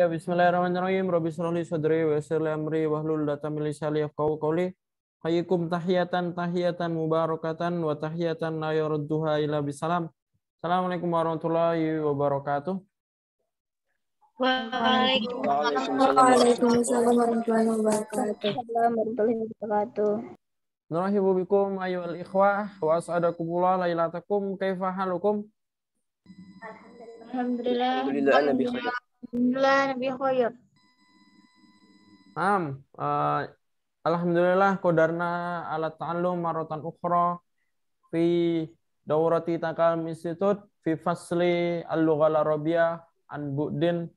Ya bismillahirrahmanirrahim. Rabbi shrahli sadri wa yassir li amri hlul 'uqdatam min lisani yafqahu qawli. Hayyukum tahiyatan tahiyatan mubarakatan wa tahiyatan la yurduha illa bisalam. Assalamualaikum warahmatullahi wabarakatuh. Waalaikumsalam warahmatullahi wabarakatuh. warahmatullahi wabarakatuh. Nurahibu bikum ayyuhal ikhwah wa as'adakumullah lailatakum kaifa halukum? Alhamdulillah. Alhamdulillah Alhamdulillah Nabi Khoyir. Am, uh, eh, Alhamdulillah kodarna ala ta'allum marotan ukhra fi daurati takal institut fi fasli al-lughal arabiyah an bu'din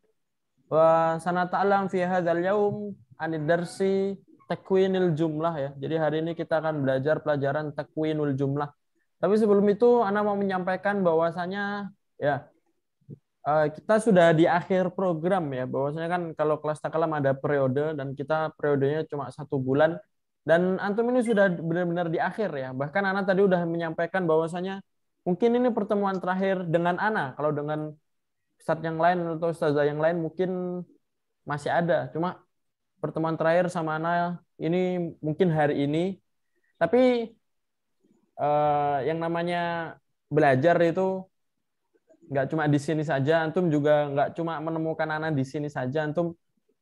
wa sanata'lam fi hadzal yaum anid darsi takwinil jumlah ya. Jadi hari ini kita akan belajar pelajaran takwinul jumlah. Tapi sebelum itu Ana mau menyampaikan bahwasanya ya Eh, kita sudah di akhir program ya, bahwasanya kan kalau kelas takalam ada periode dan kita periodenya cuma satu bulan dan antum ini sudah benar-benar di akhir ya. Bahkan Ana tadi sudah menyampaikan bahwasanya mungkin ini pertemuan terakhir dengan Ana. Kalau dengan Ustadz yang lain atau Ustazah yang lain mungkin masih ada. Cuma pertemuan terakhir sama Ana ini mungkin hari ini. Tapi eh, yang namanya belajar itu nggak cuma di sini saja antum juga nggak cuma menemukan anak di sini saja antum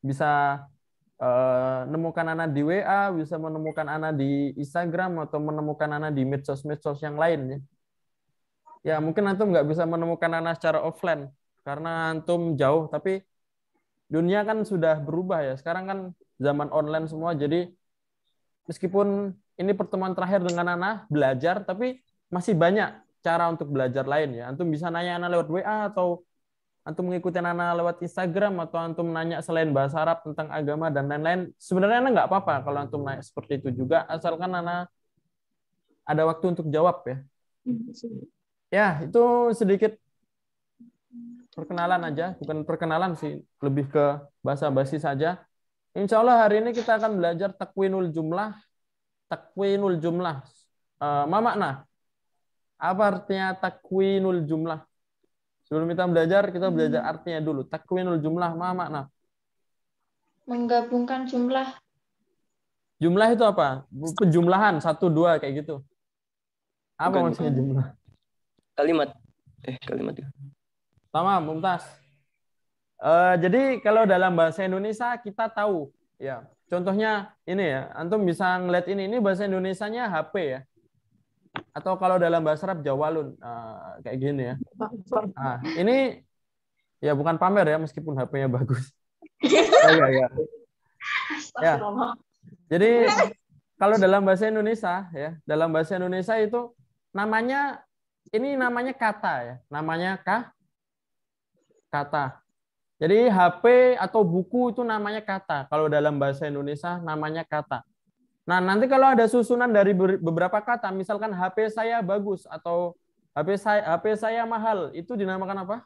bisa uh, eh, menemukan anak di WA bisa menemukan anak di Instagram atau menemukan anak di medsos-medsos yang lain ya ya mungkin antum nggak bisa menemukan anak secara offline karena antum jauh tapi dunia kan sudah berubah ya sekarang kan zaman online semua jadi meskipun ini pertemuan terakhir dengan anak belajar tapi masih banyak cara untuk belajar lain ya. Antum bisa nanya anak lewat WA atau antum mengikuti anak lewat Instagram atau antum nanya selain bahasa Arab tentang agama dan lain-lain. Sebenarnya anak nggak apa-apa kalau antum nanya seperti itu juga asalkan anak ada waktu untuk jawab ya. Mm-hmm. Ya, itu sedikit perkenalan aja, bukan perkenalan sih, lebih ke bahasa basi saja. Insya Allah hari ini kita akan belajar takwinul jumlah. Takwinul jumlah. Uh, ma makna? Apa artinya takwinul jumlah? Sebelum kita belajar, kita hmm. belajar artinya dulu. Takwinul jumlah, mana makna? Menggabungkan jumlah. Jumlah itu apa? Penjumlahan, satu, dua, kayak gitu. Apa bukan, maksudnya bukan. jumlah? Kalimat. Eh, kalimat. Ya. Sama, Mumtaz. Uh, jadi kalau dalam bahasa Indonesia kita tahu ya contohnya ini ya antum bisa ngeliat ini ini bahasa nya HP ya atau kalau dalam bahasa Arab jawalun uh, kayak gini ya. Nah, ini ya bukan pamer ya meskipun HP-nya bagus. oh, ya, ya. ya. Jadi kalau dalam bahasa Indonesia ya, dalam bahasa Indonesia itu namanya ini namanya kata ya, namanya kah kata. Jadi HP atau buku itu namanya kata. Kalau dalam bahasa Indonesia namanya kata. Nah, nanti kalau ada susunan dari beberapa kata, misalkan HP saya bagus atau HP saya HP saya mahal, itu dinamakan apa?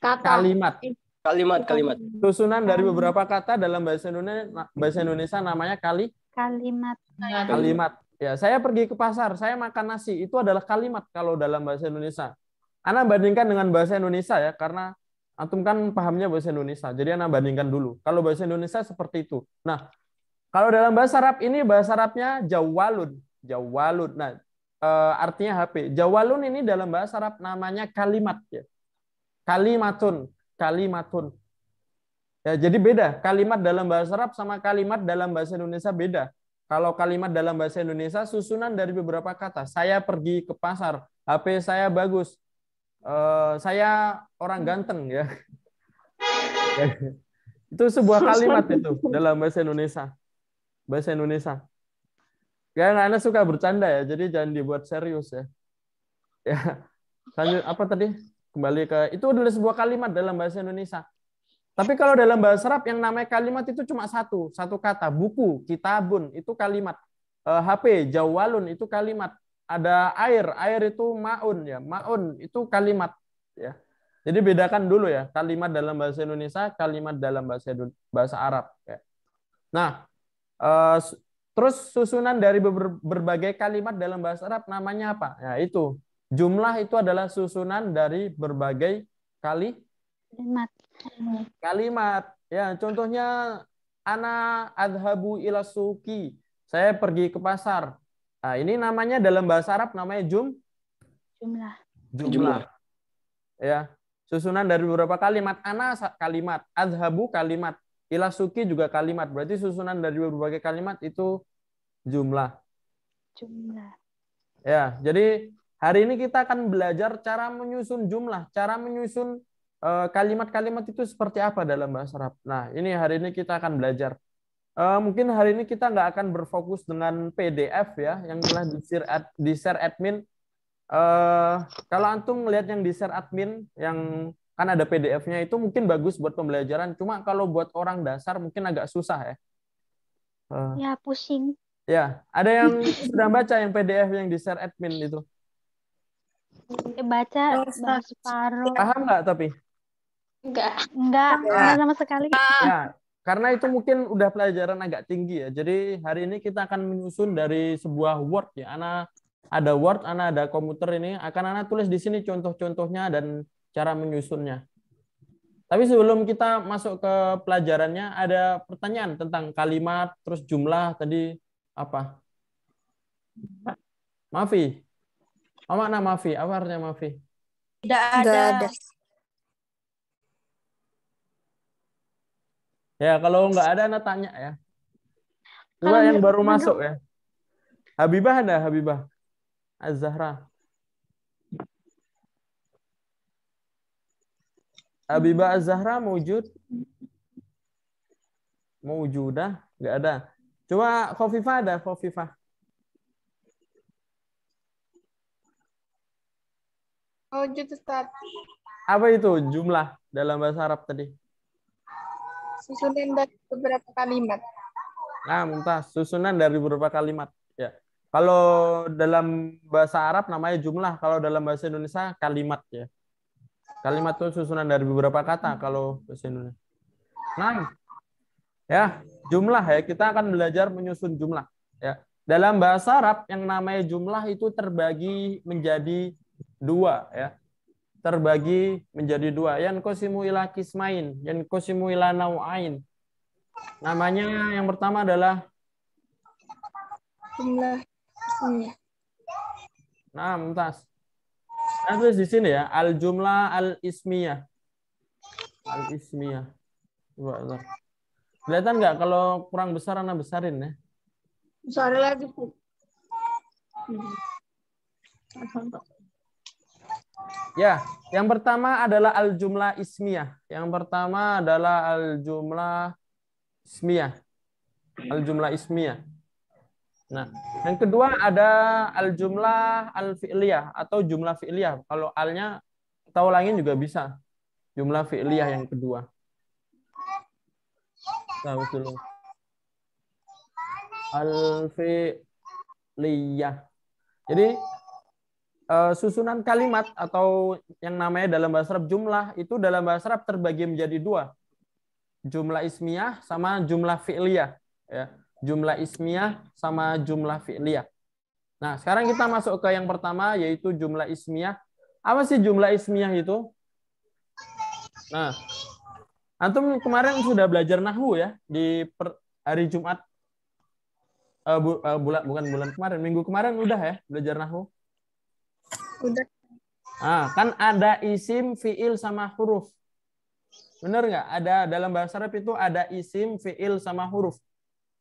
Kata. Kalimat. Kalimat, kalimat. Susunan dari beberapa kata dalam bahasa Indonesia bahasa Indonesia namanya kali kalimat. Kalimat. Ya, saya pergi ke pasar, saya makan nasi, itu adalah kalimat kalau dalam bahasa Indonesia. Anda bandingkan dengan bahasa Indonesia ya, karena antum kan pahamnya bahasa Indonesia. Jadi Anda bandingkan dulu. Kalau bahasa Indonesia seperti itu. Nah, kalau dalam bahasa Arab ini bahasa Arabnya jawalun, jawalun. Nah, eh, artinya HP. Jawalun ini dalam bahasa Arab namanya kalimat ya. Kalimatun, kalimatun. Ya, jadi beda. Kalimat dalam bahasa Arab sama kalimat dalam bahasa Indonesia beda. Kalau kalimat dalam bahasa Indonesia susunan dari beberapa kata. Saya pergi ke pasar, HP saya bagus. E, saya orang ganteng ya. itu sebuah kalimat itu dalam bahasa Indonesia bahasa Indonesia. Ya, nah, anak, suka bercanda ya, jadi jangan dibuat serius ya. Ya, lanjut apa tadi? Kembali ke itu adalah sebuah kalimat dalam bahasa Indonesia. Tapi kalau dalam bahasa Arab yang namanya kalimat itu cuma satu, satu kata, buku, kitabun itu kalimat. E, eh, HP, jawalun itu kalimat. Ada air, air itu maun ya, maun itu kalimat ya. Jadi bedakan dulu ya, kalimat dalam bahasa Indonesia, kalimat dalam bahasa bahasa Arab ya. Nah, Eh, terus susunan dari berbagai kalimat dalam bahasa Arab namanya apa? Ya, itu. Jumlah itu adalah susunan dari berbagai kali kalimat. Kalimat. Ya, contohnya ana adhabu ila suki. Saya pergi ke pasar. Nah, ini namanya dalam bahasa Arab namanya jum jumlah. Jumlah. jumlah. Ya. Susunan dari beberapa kalimat. Ana kalimat, adhabu kalimat, Ilasuki juga kalimat. Berarti susunan dari berbagai kalimat itu jumlah. Jumlah. Ya, jadi hari ini kita akan belajar cara menyusun jumlah, cara menyusun eh, kalimat-kalimat itu seperti apa dalam bahasa Arab. Nah, ini hari ini kita akan belajar. Eh, mungkin hari ini kita nggak akan berfokus dengan PDF ya, yang telah di-share ad, di admin. Eh, kalau antum melihat yang di-share admin, yang kan ada PDF-nya itu mungkin bagus buat pembelajaran cuma kalau buat orang dasar mungkin agak susah ya eh. ya pusing ya ada yang sudah baca yang PDF yang di share admin itu baca separuh paham nggak tapi nggak nggak ya. sama sekali ya karena itu mungkin udah pelajaran agak tinggi ya jadi hari ini kita akan menyusun dari sebuah word ya Ana ada word Ana ada komputer ini akan Ana tulis di sini contoh-contohnya dan cara menyusunnya. Tapi sebelum kita masuk ke pelajarannya, ada pertanyaan tentang kalimat, terus jumlah tadi apa? Mafi. Apa makna mafi? Apa artinya mafi? Tidak ada. Ya, kalau nggak ada, Anda tanya ya. Coba yang baru masuk ya. Habibah ada, Habibah. Az-Zahra. Abi Az-Zahra mewujud? Mewujudah? Nggak ada. Coba Khofifah ada, Khofifah. Mewujud, Ustaz. Apa itu jumlah dalam bahasa Arab tadi? Susunan dari beberapa kalimat. Nah, muntah. Susunan dari beberapa kalimat. Ya. Kalau dalam bahasa Arab namanya jumlah, kalau dalam bahasa Indonesia kalimat ya. Kalimat itu susunan dari beberapa kata kalau bahasa Indonesia. Nah, ya jumlah ya kita akan belajar menyusun jumlah. Ya dalam bahasa Arab yang namanya jumlah itu terbagi menjadi dua ya terbagi menjadi dua. Yang kosimu ila kismain, yang kosimu ila nau'ain. Namanya yang pertama adalah jumlah ismiyah. Nah, muntas. Saya tulis di sini ya, al jumlah al ismiyah. Al ismiyah. Coba Kelihatan nggak kalau kurang besar Ana besarin ya? Besar lagi, Bu. Ya, yang pertama adalah al jumlah ismiyah. Yang pertama adalah al jumlah ismiyah. Al jumlah ismiyah. Nah, hmm. yang kedua ada al-jumlah al-fi'liyah atau jumlah fi'liyah. Kalau alnya tahu lain juga bisa. Jumlah fi'liyah yang kedua. Nah, betul. Al-fi'liyah. Jadi eh, susunan kalimat atau yang namanya dalam bahasa Arab jumlah itu dalam bahasa Arab terbagi menjadi dua. Jumlah ismiyah sama jumlah fi'liyah. Ya jumlah ismiyah sama jumlah fi'liyah. Nah, sekarang kita masuk ke yang pertama yaitu jumlah ismiyah. Apa sih jumlah ismiyah itu? Nah, antum kemarin sudah belajar nahwu ya di per, hari Jumat uh, bu, uh, bulan bukan bulan kemarin, minggu kemarin udah ya belajar nahwu? Udah. Nah, kan ada isim, fiil sama huruf. Benar nggak? Ada dalam bahasa Arab itu ada isim, fiil sama huruf.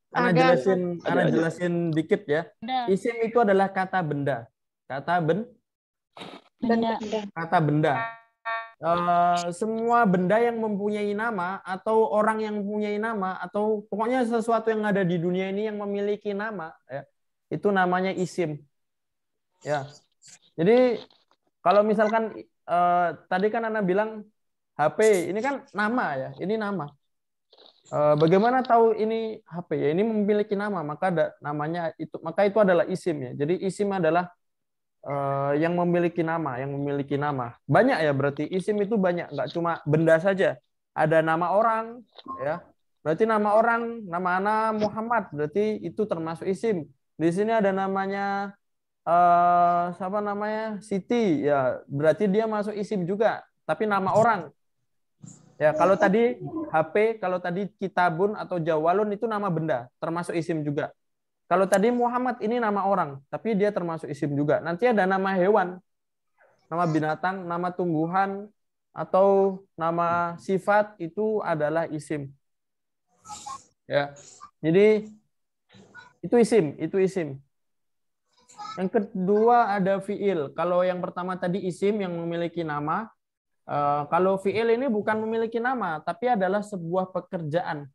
Ana jelasin, Ana iya, iya. jelasin dikit ya. Benda. Isim itu adalah kata benda. Kata ben benda. Kata benda. Uh, semua benda yang mempunyai nama atau orang yang mempunyai nama atau pokoknya sesuatu yang ada di dunia ini yang memiliki nama ya, itu namanya isim. Ya. Jadi kalau misalkan uh, tadi kan Ana bilang HP, ini kan nama ya, ini nama. Eh, bagaimana tahu ini HP ya? Ini memiliki nama, maka ada namanya itu maka itu adalah isim ya. Jadi isim adalah eh, yang memiliki nama, yang memiliki nama. Banyak ya berarti isim itu banyak, nggak cuma benda saja. Ada nama orang ya. Berarti nama orang, nama anak Muhammad, berarti itu termasuk isim. Di sini ada namanya uh, siapa namanya? Siti ya. Berarti dia masuk isim juga, tapi nama orang. Ya, kalau tadi HP, kalau tadi kitabun atau jawalun itu nama benda, termasuk isim juga. Kalau tadi Muhammad ini nama orang, tapi dia termasuk isim juga. Nanti ada nama hewan, nama binatang, nama tumbuhan, atau nama sifat itu adalah isim. Ya. Jadi itu isim, itu isim. Yang kedua ada fiil. Kalau yang pertama tadi isim yang memiliki nama, Eh, kalau fiil ini bukan memiliki nama, tapi adalah sebuah pekerjaan.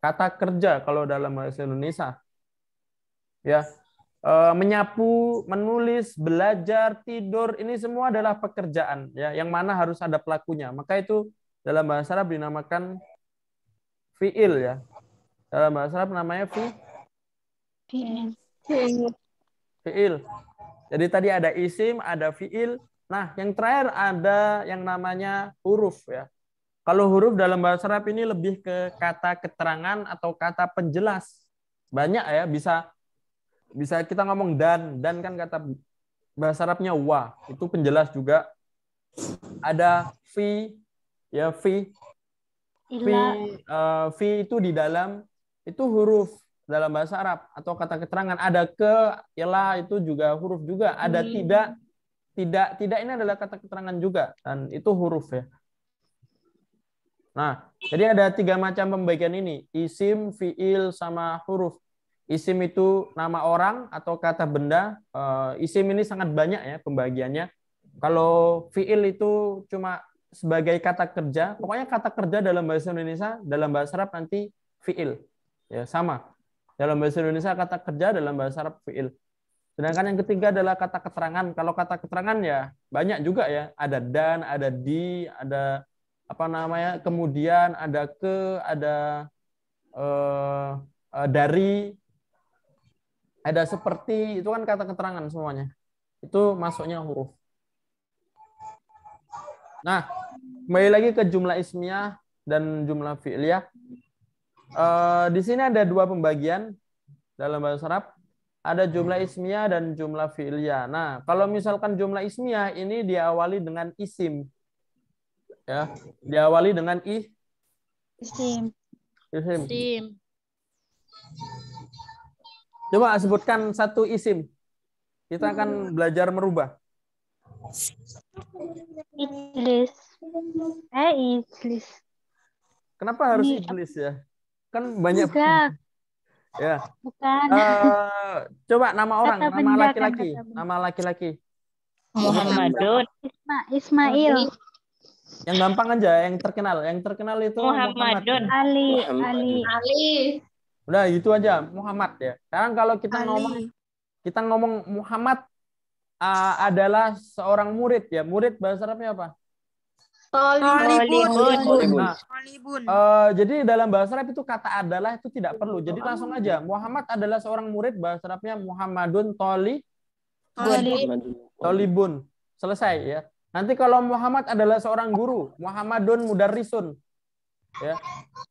Kata kerja kalau dalam bahasa Indonesia. Ya. Eh, menyapu, menulis, belajar, tidur, ini semua adalah pekerjaan ya, yang mana harus ada pelakunya. Maka itu dalam bahasa Arab dinamakan fiil ya. Dalam bahasa Arab namanya fi fiil. Fiil. Jadi tadi ada isim, ada fiil, Nah, yang terakhir ada yang namanya huruf ya. Kalau huruf dalam bahasa Arab ini lebih ke kata keterangan atau kata penjelas. Banyak ya, bisa bisa kita ngomong dan, dan kan kata bahasa Arabnya wa, itu penjelas juga. Ada fi ya fi. Fi uh, fi itu di dalam itu huruf dalam bahasa Arab atau kata keterangan ada ke ila ya, itu juga huruf juga ada tidak tidak, tidak ini adalah kata keterangan juga dan itu huruf ya. Nah, jadi ada tiga macam pembagian ini. Isim, fiil, sama huruf. Isim itu nama orang atau kata benda. Eh, isim ini sangat banyak ya pembagiannya. Kalau fiil itu cuma sebagai kata kerja. Pokoknya kata kerja dalam bahasa Indonesia, dalam bahasa Arab nanti fiil. Ya, sama. Dalam bahasa Indonesia kata kerja, dalam bahasa Arab fiil. Sedangkan yang ketiga adalah kata keterangan. Kalau kata keterangan ya banyak juga ya. Ada dan, ada di, ada apa namanya, kemudian ada ke, ada eh, eh dari, ada seperti, itu kan kata keterangan semuanya. Itu masuknya huruf. Nah, kembali lagi ke jumlah ismiyah dan jumlah fi'liyah. Eh, di sini ada dua pembagian dalam bahasa Arab ada jumlah iya. ismiyah dan jumlah fi'liyah. Nah, kalau misalkan jumlah ismiyah ini diawali dengan isim. Ya, diawali dengan i. isim. Isim. isim. Coba sebutkan satu isim. Kita akan belajar merubah. Iblis. Eh, iblis. Kenapa harus iya. iblis ya? Kan banyak Enggak Ya. Bukan. Uh, coba nama orang, kan kata nama laki-laki, nama laki-laki. Muhammadun. Isma, Ismail. Yang gampang aja, yang terkenal, yang terkenal itu Muhammadun. Muhammad. Ali, Ali, Ali. Udah itu aja Muhammad ya. Sekarang kalau kita Ali. ngomong kita ngomong Muhammad uh, adalah seorang murid ya. Murid bahasa Arabnya apa? Tolibun. Uh, eh, jadi dalam bahasa Arab itu kata adalah itu tidak perlu. Jadi langsung aja Muhammad adalah seorang murid bahasa Arabnya Muhammadun Toli Tolibun. Selesai ya. Nanti kalau Muhammad adalah seorang guru, Muhammadun Mudarrisun. Ya.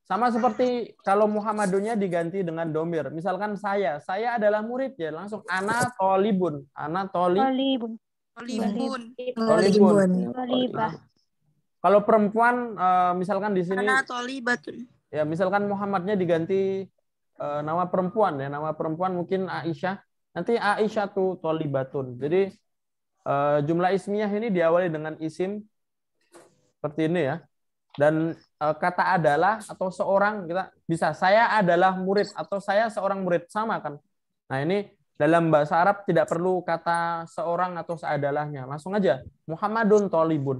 Sama seperti kalau Muhammadunnya diganti dengan domir. Misalkan saya, saya adalah murid ya, langsung ana tolibun, ana toli. Tolibun. Tolibun. Tolibun. Tolibun. Tolibun. Kalau perempuan uh, misalkan di sini Ya, misalkan Muhammadnya diganti uh, nama perempuan ya, nama perempuan mungkin Aisyah. Nanti Aisyah tuh Batun. Jadi uh, jumlah ismiyah ini diawali dengan isim seperti ini ya. Dan kata adalah atau seorang kita bisa saya adalah murid atau saya seorang murid sama kan. Nah, ini dalam bahasa Arab tidak perlu kata seorang atau seadalahnya. Langsung aja Muhammadun Tolibun.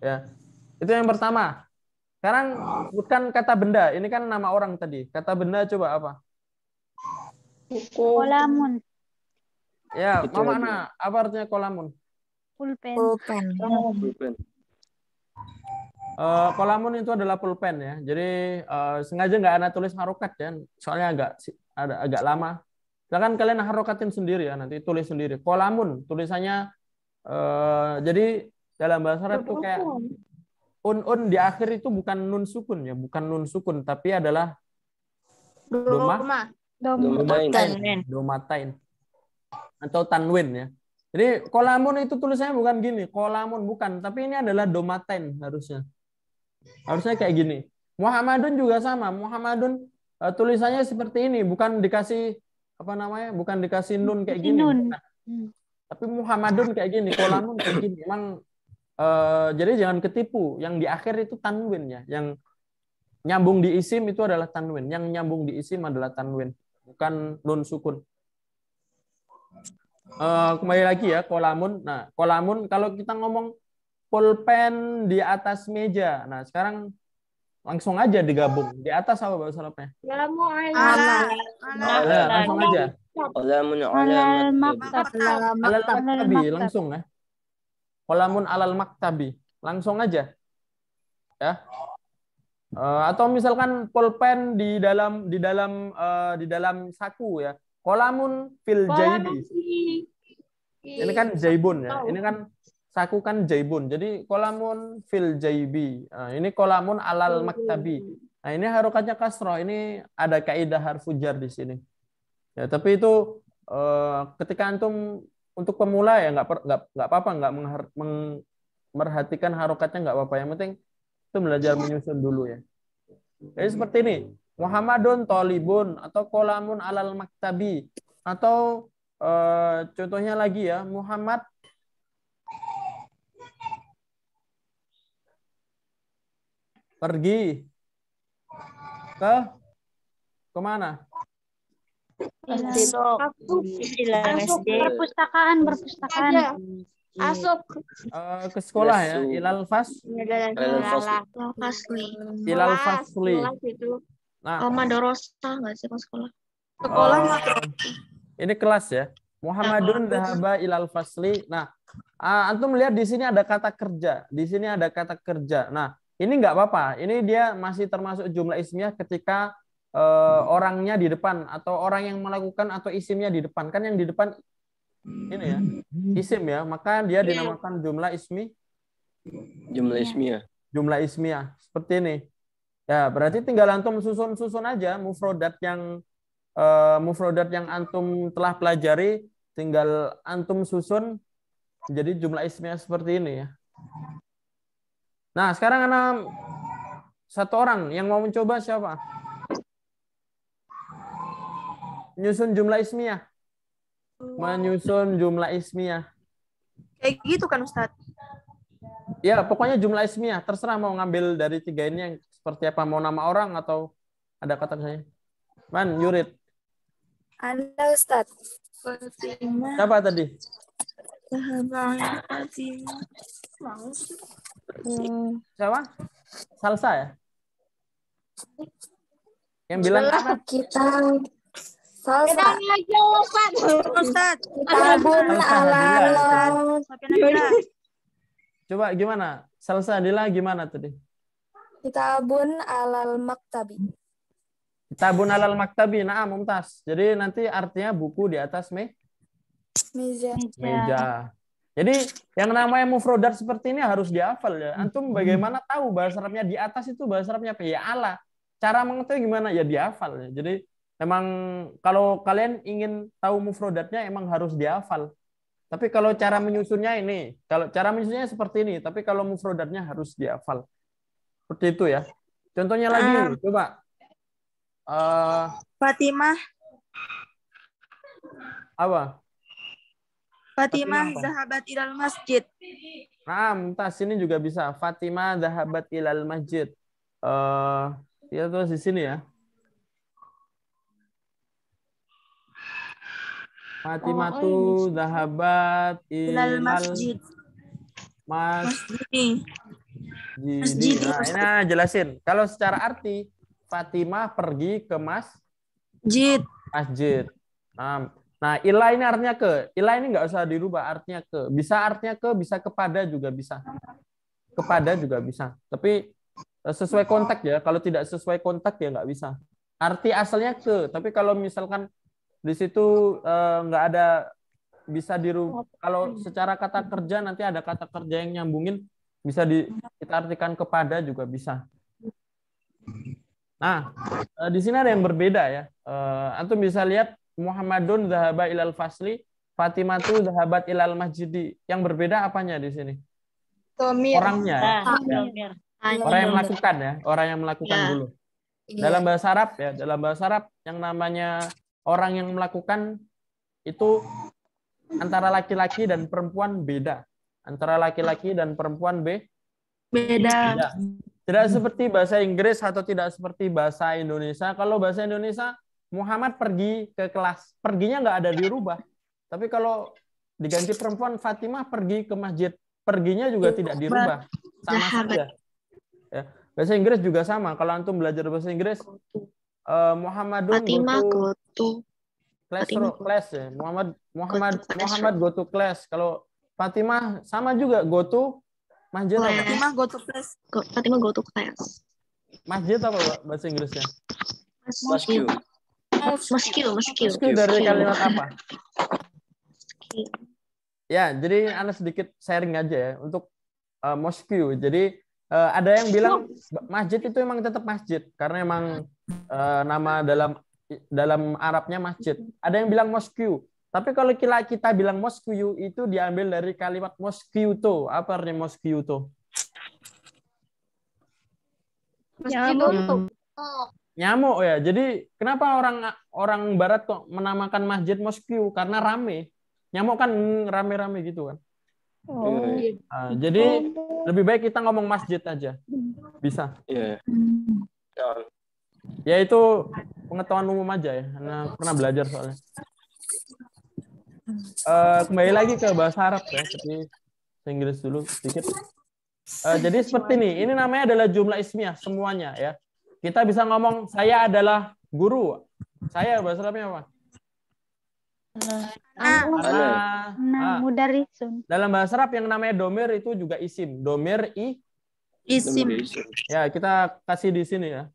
Ya. Itu yang pertama. Sekarang bukan kata benda, ini kan nama orang tadi. Kata benda coba apa? Kolamun. Ya, Mama Ana, apa artinya kolamun? Pulpen. Pulpen. Pulpen. Uh, kolamun itu adalah pulpen ya. Jadi uh, sengaja nggak Ana tulis harokat ya, soalnya agak ada agak lama. Silakan kalian harokatin sendiri ya nanti tulis sendiri. Kolamun tulisannya uh, jadi dalam bahasa Arab itu kayak un-un di akhir itu bukan nun sukun ya, bukan nun sukun tapi adalah doma domatain. Domatain. Atau tanwin ya. Jadi kolamun itu tulisannya bukan gini, kolamun bukan, tapi ini adalah domatain harusnya. Harusnya kayak gini. Muhammadun juga sama. Muhammadun uh, tulisannya seperti ini, bukan dikasih apa namanya? Bukan dikasih nun kayak gini. Tapi Muhammadun kayak gini, kolamun kayak gini. Emang jadi jangan ketipu. Yang di akhir itu tanwin ya. Yang nyambung di isim itu adalah tanwin. Yang nyambung di isim adalah tanwin, bukan nun sukun. Uh, kembali lagi ya kolamun. Nah kolamun kalau kita ngomong pulpen di atas meja. Nah sekarang langsung aja digabung di atas apa bahasa Arabnya? Alamu ala. langsung aja. Alamun ala maktab. Ala langsung ya kolamun alal maktabi. Langsung aja. Ya. Eh, atau misalkan pulpen di dalam di dalam eh, di dalam saku ya. Kolamun fil jaibi. Ini kan jaibun ya. Ini kan saku kan jaibun. Jadi kolamun fil jaibi. Nah, ini kolamun alal maktabi. Nah, ini harokatnya kasroh. Ini ada kaidah harfu di sini. Ya, tapi itu eh, ketika antum untuk pemula ya nggak nggak nggak apa-apa nggak merhatikan harokatnya nggak apa-apa yang penting itu belajar iya. menyusun dulu ya jadi hmm. seperti ini Muhammadun tolibun atau kolamun alal maktabi atau e, contohnya lagi ya Muhammad pergi ke kemana? Aku iya. perpustakaan, perpustakaan. Hmm. asok Uh, eh, ke sekolah ya, iya, ilal fas. Ilal Fas. Ilal Fas. Nah, oh, Madorosa nggak sih ke sekolah? Sekolah uh, Ini kelas ya. Muhammadun dahaba ilal fasli. Nah, uh, antum melihat di sini ada kata kerja. Di sini ada kata kerja. Nah, ini nggak apa-apa. Ini dia masih termasuk jumlah ismiyah ketika uh, orangnya di depan atau orang yang melakukan atau isimnya di depan kan yang di depan ini ya hmm. isim ya maka dia iya. dinamakan jumlah ismi jumlah iya. ismiyah jumlah ismiyah seperti ini ya berarti tinggal antum susun susun aja mufrodat yang uh, mufrodat yang antum telah pelajari tinggal antum susun jadi jumlah ismiyah seperti ini ya nah sekarang anak satu orang yang mau mencoba siapa menyusun jumlah ismiyah. Oh. Menyusun jumlah ismiyah. Kayak gitu kan Ustadz? Ya, pokoknya jumlah ismiyah. Terserah mau ngambil dari tiga ini yang seperti apa. Mau nama orang atau ada kata misalnya. Man, yurid. Ada Ustadz. Fatimah. Siapa tadi? Fatima. Hmm, siapa? Salsa ya? Yang bilang apa? kita Salsa. Coba gimana? Salsa adalah gimana tadi? Kitabun alal maktabi. Kitabun alal maktabi, nah mumtaz. Jadi nanti artinya buku di atas me meja. meja. Jadi yang namanya mufrodat seperti ini harus dihafal ya. Antum bagaimana tahu bahasa Arabnya di atas itu bahasa Arabnya apa? Ya Allah. Cara mengetahui gimana? Ya dihafal. Ya. Jadi Emang kalau kalian ingin tahu mufrodatnya emang harus dihafal. Tapi kalau cara menyusunnya ini, kalau cara menyusunnya seperti ini, tapi kalau mufrodatnya harus dihafal. Seperti itu ya. Contohnya ah. lagi, uh, coba. Uh, Fatimah. Apa? Fatimah, Zahabat Ilal Masjid. Nah, Mumtaz ini juga bisa. Fatimah Zahabat Ilal Masjid. Uh, ya terus di sini ya. Fatimatu oh, oh, dahabat iya. ilal masjid. Masjid. Masjid. Nah, ah, jelasin. Kalau secara arti Fatimah pergi ke masjid. Masjid. Nah, nah ini artinya ke. Ilah ini nggak usah dirubah artinya ke. Bisa artinya ke, bisa kepada juga bisa. Kepada juga bisa. Tapi eh, sesuai kontak ya. Kalau tidak sesuai kontak ya nggak bisa. Arti asalnya ke. Tapi kalau misalkan di situ eh, nggak uh, ada bisa di oh, kalau hmm. secara kata kerja nanti ada kata kerja yang nyambungin bisa di, kita artikan kepada juga bisa. Nah, eh, di sini ada yang berbeda ya. Eh, antum bisa lihat Muhammadun zahaba ilal fasli, Fatimatu zahabat ilal masjidi. Yang berbeda apanya di sini? Tomir. Orangnya. Ya. Ah, ya. Orang yang melakukan ya, orang yang melakukan ya. dulu. Iya. Dalam bahasa Arab ya, dalam bahasa Arab yang namanya orang yang melakukan itu antara laki-laki dan perempuan beda. Antara laki-laki dan perempuan B beda. Tidak seperti bahasa Inggris atau tidak seperti bahasa Indonesia. Kalau bahasa Indonesia Muhammad pergi ke kelas, perginya nggak ada dirubah. Tapi kalau diganti perempuan Fatimah pergi ke masjid, perginya juga iya, tidak dirubah. Sama saja. Ya. Bahasa Inggris juga sama. Kalau antum belajar bahasa Inggris, Eh, Muhammad go to, class Fatimah Muhammad ya. Muhammad go Muhammad go to class. Kalau Fatimah sama juga go to masjid apa? Fatimah go to class. Fatimah go to class. Masjid apa bahasa Inggrisnya? Masjid. Masjid. Masjid. dari kalimat apa? Ya, jadi Anda sedikit sharing aja ya untuk uh, eh, Moscow. Jadi uh, ada yang bilang masjid itu emang tetap masjid karena emang uh, nama dalam dalam Arabnya masjid. Ada yang bilang mosque. Tapi kalau kita kita bilang mosque itu diambil dari kalimat mosque itu. Apa artinya mosque itu? Nyamuk. Nyamuk ya. Jadi kenapa orang orang barat kok menamakan masjid mosque? Karena rame. Nyamuk kan mm, rame-rame gitu kan. Iya, oh. Nah, jadi oh. lebih baik kita ngomong masjid aja. Bisa. Iya. Hmm. Yeah. Ya itu pengetahuan umum aja ya, karena pernah belajar soalnya. Uh, kembali lagi ke bahasa Arab ya, tapi saya Inggris dulu sedikit. Uh, jadi seperti ini, ini namanya adalah jumlah ismiah semuanya ya. Kita bisa ngomong saya adalah guru. Saya bahasa Arabnya apa? Nah, ah, ah, nah, ah. Mudarisun. Dalam bahasa Arab yang namanya domir itu juga isim. Domir i isim. Ya, kita kasih di sini ya.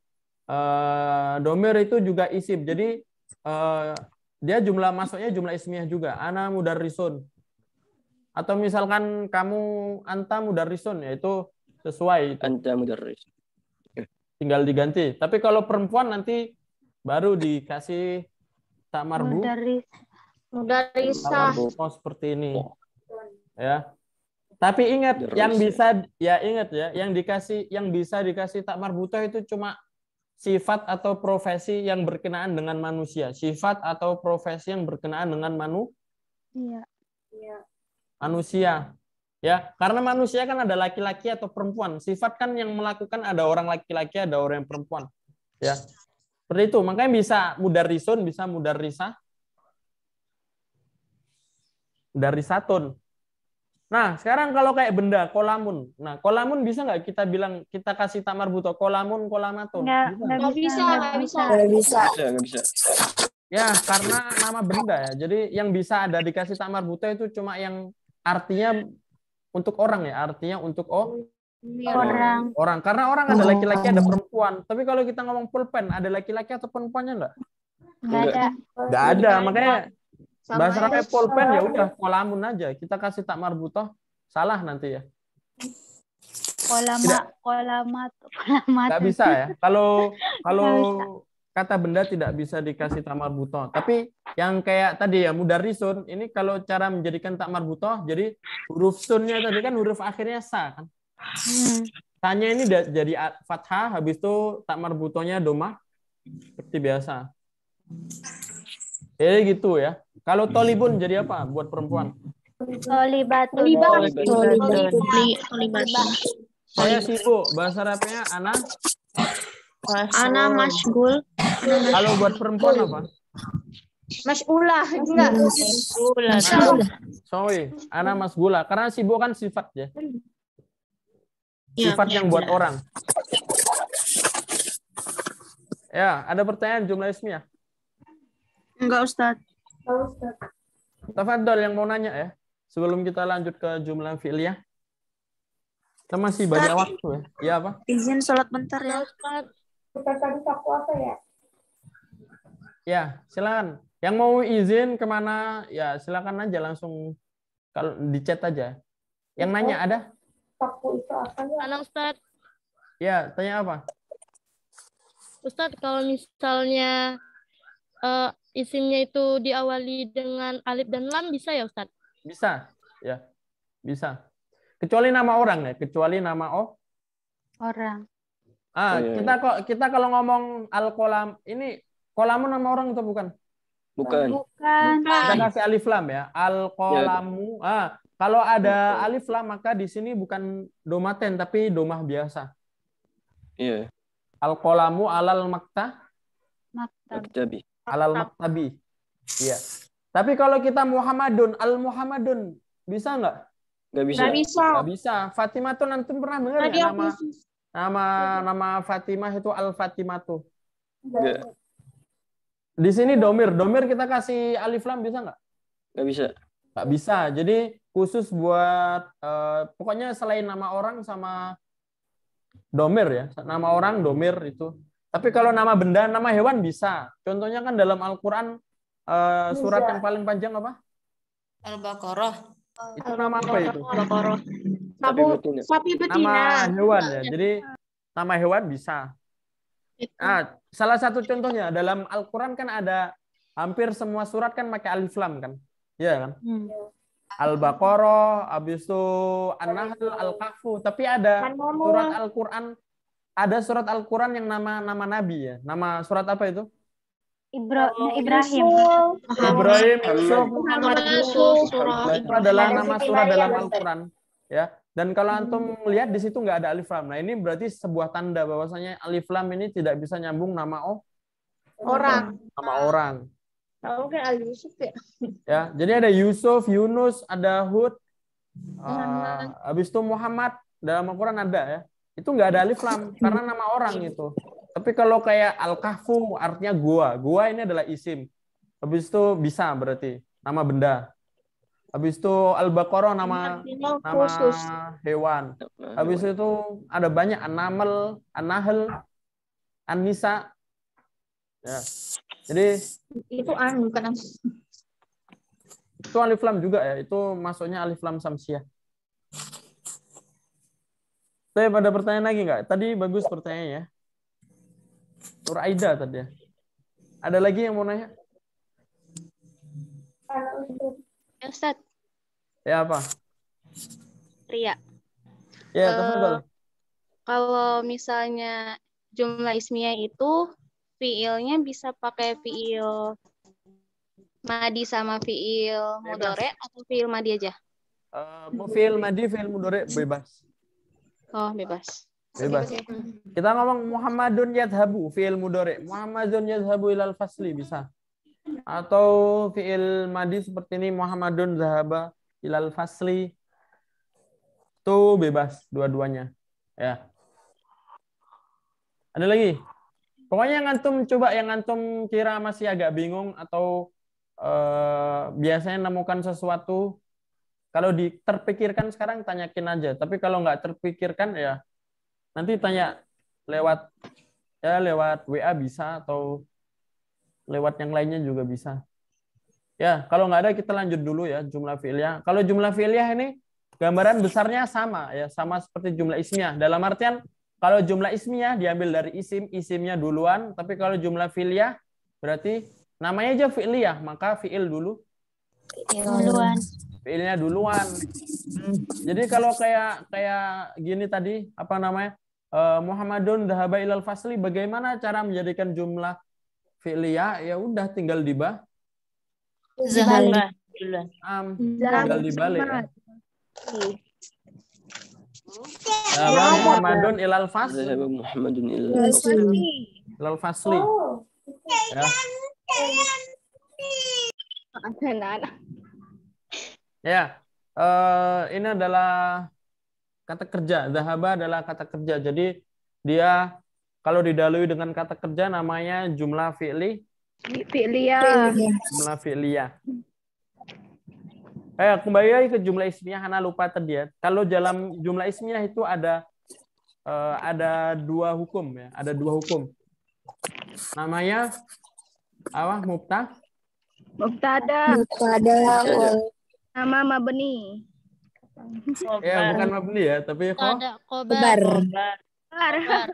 Uh, domir itu juga isim. Jadi uh, dia jumlah masuknya jumlah ismiah juga. Ana mudarisun. Atau misalkan kamu anta mudarisun yaitu sesuai itu. Anta mudarisun. Tinggal diganti. Tapi kalau perempuan nanti baru dikasih tak marbu. Mudah risah. Oh, seperti ini. Ya. Tapi ingat yang ya. bisa ya ingat ya, yang dikasih yang bisa dikasih tak marbutoh itu cuma sifat atau profesi yang berkenaan dengan manusia, sifat atau profesi yang berkenaan dengan manu iya. iya. Manusia. Ya, karena manusia kan ada laki-laki atau perempuan. Sifat kan yang melakukan ada orang laki-laki, ada orang yang perempuan. Ya. Seperti itu. Makanya bisa mudah risun, bisa mudah risah, dari Saturn. Nah, sekarang kalau kayak benda, kolamun. Nah, kolamun bisa nggak kita bilang, kita kasih tamar buto, kolamun, kolamatun? Nggak, bisa. Nggak bisa, nggak bisa. Nggak bisa. Nggak bisa. Ya, karena nama benda ya. Jadi yang bisa ada dikasih tamar buta itu cuma yang artinya untuk orang ya, artinya untuk oh, orang. Orang karena orang ada oh. laki-laki ada perempuan. Tapi kalau kita ngomong pulpen, ada laki-laki atau perempuannya enggak? Enggak ada. Enggak ada. Makanya sama Bahasa ya. pulpen ya udah kolamun aja. Kita kasih tak marbutoh salah nanti ya. kolamat kolamat, kolamat. Tidak bisa ya. Kalau kalau kata benda tidak bisa dikasih tak marbutoh Tapi yang kayak tadi ya mudah risun, ini kalau cara menjadikan tak marbutoh jadi huruf sunnya tadi kan huruf akhirnya sa kan. Hmm. Tanya ini jadi fathah, habis itu tak marbutohnya domah seperti biasa. Jadi gitu ya. Kalau hmm. tolibun jadi apa buat perempuan? Tolibatun. Saya sibuk. Bahasa Arabnya ana. Ana masgul. Kalau buat perempuan apa? Mas'ulah. Enggak. Mas'ulah. Sorry. Ana masgula Karena sibuk kan sifat ya. Iya, sifat ya, yang ya, buat iya. orang. Ya, ada pertanyaan jumlah ya? Enggak, Ustadz. Tafadol yang mau nanya ya. Sebelum kita lanjut ke jumlah ya. Kita masih banyak Ustaz. waktu ya. Iya apa? Izin sholat bentar ya. Kita tadi apa ya. Ya, silakan. Yang mau izin kemana, ya silakan aja langsung kalau di chat aja. Yang Ustaz. nanya ada? Sapu itu apa ya? Halo Ustaz. Ya, tanya apa? Ustaz, kalau misalnya uh, isimnya itu diawali dengan alif dan lam bisa ya Ustaz? Bisa, ya. Bisa. Kecuali nama orang ya, kecuali nama oh orang. Ah, oh, iya, kita iya. kok kita kalau ngomong al kolam ini kolamu nama orang atau bukan? Bukan. Bukan. Kita kasih alif lam ya. al kolamu. Ya. Ah, kalau ada bukan. alif lam maka di sini bukan domaten tapi domah biasa. Iya. al kolamu alal makta. Makta. Maktabi alal maktabi. Iya. Tapi kalau kita Muhammadun, al Muhammadun bisa nggak? Nggak bisa. Nggak bisa. Nggak bisa. Fatimah tuh nanti pernah dengar ya, nama nama nama Fatimah itu al Fatimah tuh. Nggak. Di sini domir, domir kita kasih alif lam bisa nggak? Nggak bisa. Nggak bisa. Jadi khusus buat eh, pokoknya selain nama orang sama domir ya, nama orang domir itu tapi kalau nama benda, nama hewan bisa. Contohnya kan dalam Al-Quran uh, surat yang paling panjang apa? Al-Baqarah. Itu nama apa itu? Al-Baqarah. Sapi, sapi ya. betina. Nama hewan ya. Jadi nama hewan bisa. Nah, salah satu contohnya dalam Al-Quran kan ada hampir semua surat kan pakai alif lam kan? Iya kan? Hmm. Al-Baqarah, habis itu An-Nahl, Al-Kahfu, tapi ada surat Al-Qur'an ada surat Al-Quran yang nama nama Nabi ya. Nama surat apa itu? Ibra nah, Ibrahim. Ibrahim. Muhammad Ibrahim. Itu adalah nama surat dalam Al-Quran. Ya. Dan kalau hmm. antum lihat di situ nggak ada alif lam. Nah ini berarti sebuah tanda bahwasanya alif lam ini tidak bisa nyambung nama oh orang. Nama orang. Kalau Oke, Al Yusuf ya. Ya, jadi ada Yusuf, Yunus, ada Hud, Uh, habis itu Muhammad dalam Al-Quran ada ya itu nggak ada alif lam karena nama orang itu. Tapi kalau kayak al-kahfu artinya gua. Gua ini adalah isim. Habis itu bisa berarti nama benda. Habis itu al-baqarah nama nama hewan. Habis itu ada banyak anamel anahel, anisa. Ya. Jadi itu an bukan Itu alif lam juga ya. Itu masuknya alif lam samsiah. Tapi ada pertanyaan lagi nggak? Tadi bagus pertanyaannya. Ya. Nur Aida tadi. Ya. Ada lagi yang mau nanya? Ya, Ustaz. Ya apa? Ria. Ya, uh, Kalau misalnya jumlah ismiya itu fiilnya bisa pakai fiil madi sama fiil mudore atau fiil madi aja? Uh, mau fiil madi, fiil mudore bebas. Oh, bebas. Bebas. Kita ngomong Muhammadun yadhabu fi'il mudore. Muhammadun yadhabu ilal fasli bisa. Atau fi'il madi seperti ini Muhammadun zahaba ilal fasli. Itu bebas dua-duanya. Ya. Ada lagi? Pokoknya yang antum coba yang antum kira masih agak bingung atau eh, biasanya nemukan sesuatu kalau diterpikirkan sekarang tanyakin aja, tapi kalau nggak terpikirkan ya nanti tanya lewat ya lewat WA bisa atau lewat yang lainnya juga bisa. Ya, kalau nggak ada kita lanjut dulu ya jumlah filia. Kalau jumlah filia ini gambaran besarnya sama ya, sama seperti jumlah ismiyah. Dalam artian kalau jumlah ismiyah diambil dari isim, isimnya duluan, tapi kalau jumlah filia berarti namanya aja filia maka fi'il dulu, duluan. Pilihnya duluan. Jadi kalau kayak kayak gini tadi apa namanya? Eh, Muhammadun dahaba ilal fasli bagaimana cara menjadikan jumlah filia ya udah tinggal dibah dibalik duluan. Um, tinggal dibalik. Ya. Ya, ya. Muhammadun ilal fasli. Muhammadun ilal fasli. Ilal fasli. Oh. Ya. anak Ya, uh, ini adalah kata kerja. Zahaba adalah kata kerja. Jadi dia kalau didalui dengan kata kerja namanya jumlah fi'li. Fi'liya. Jumlah fi'liya. Eh, kembali lagi ke jumlah ismiyah, Hana lupa tadi ya. Kalau dalam jumlah ismiyah itu ada uh, ada dua hukum ya, ada dua hukum. Namanya apa? Mubtada. Mubtada. Mubtada. Nama Mabeni. Kobar. Ya, bukan Mabni ya, tapi kok Kobar. Kobar.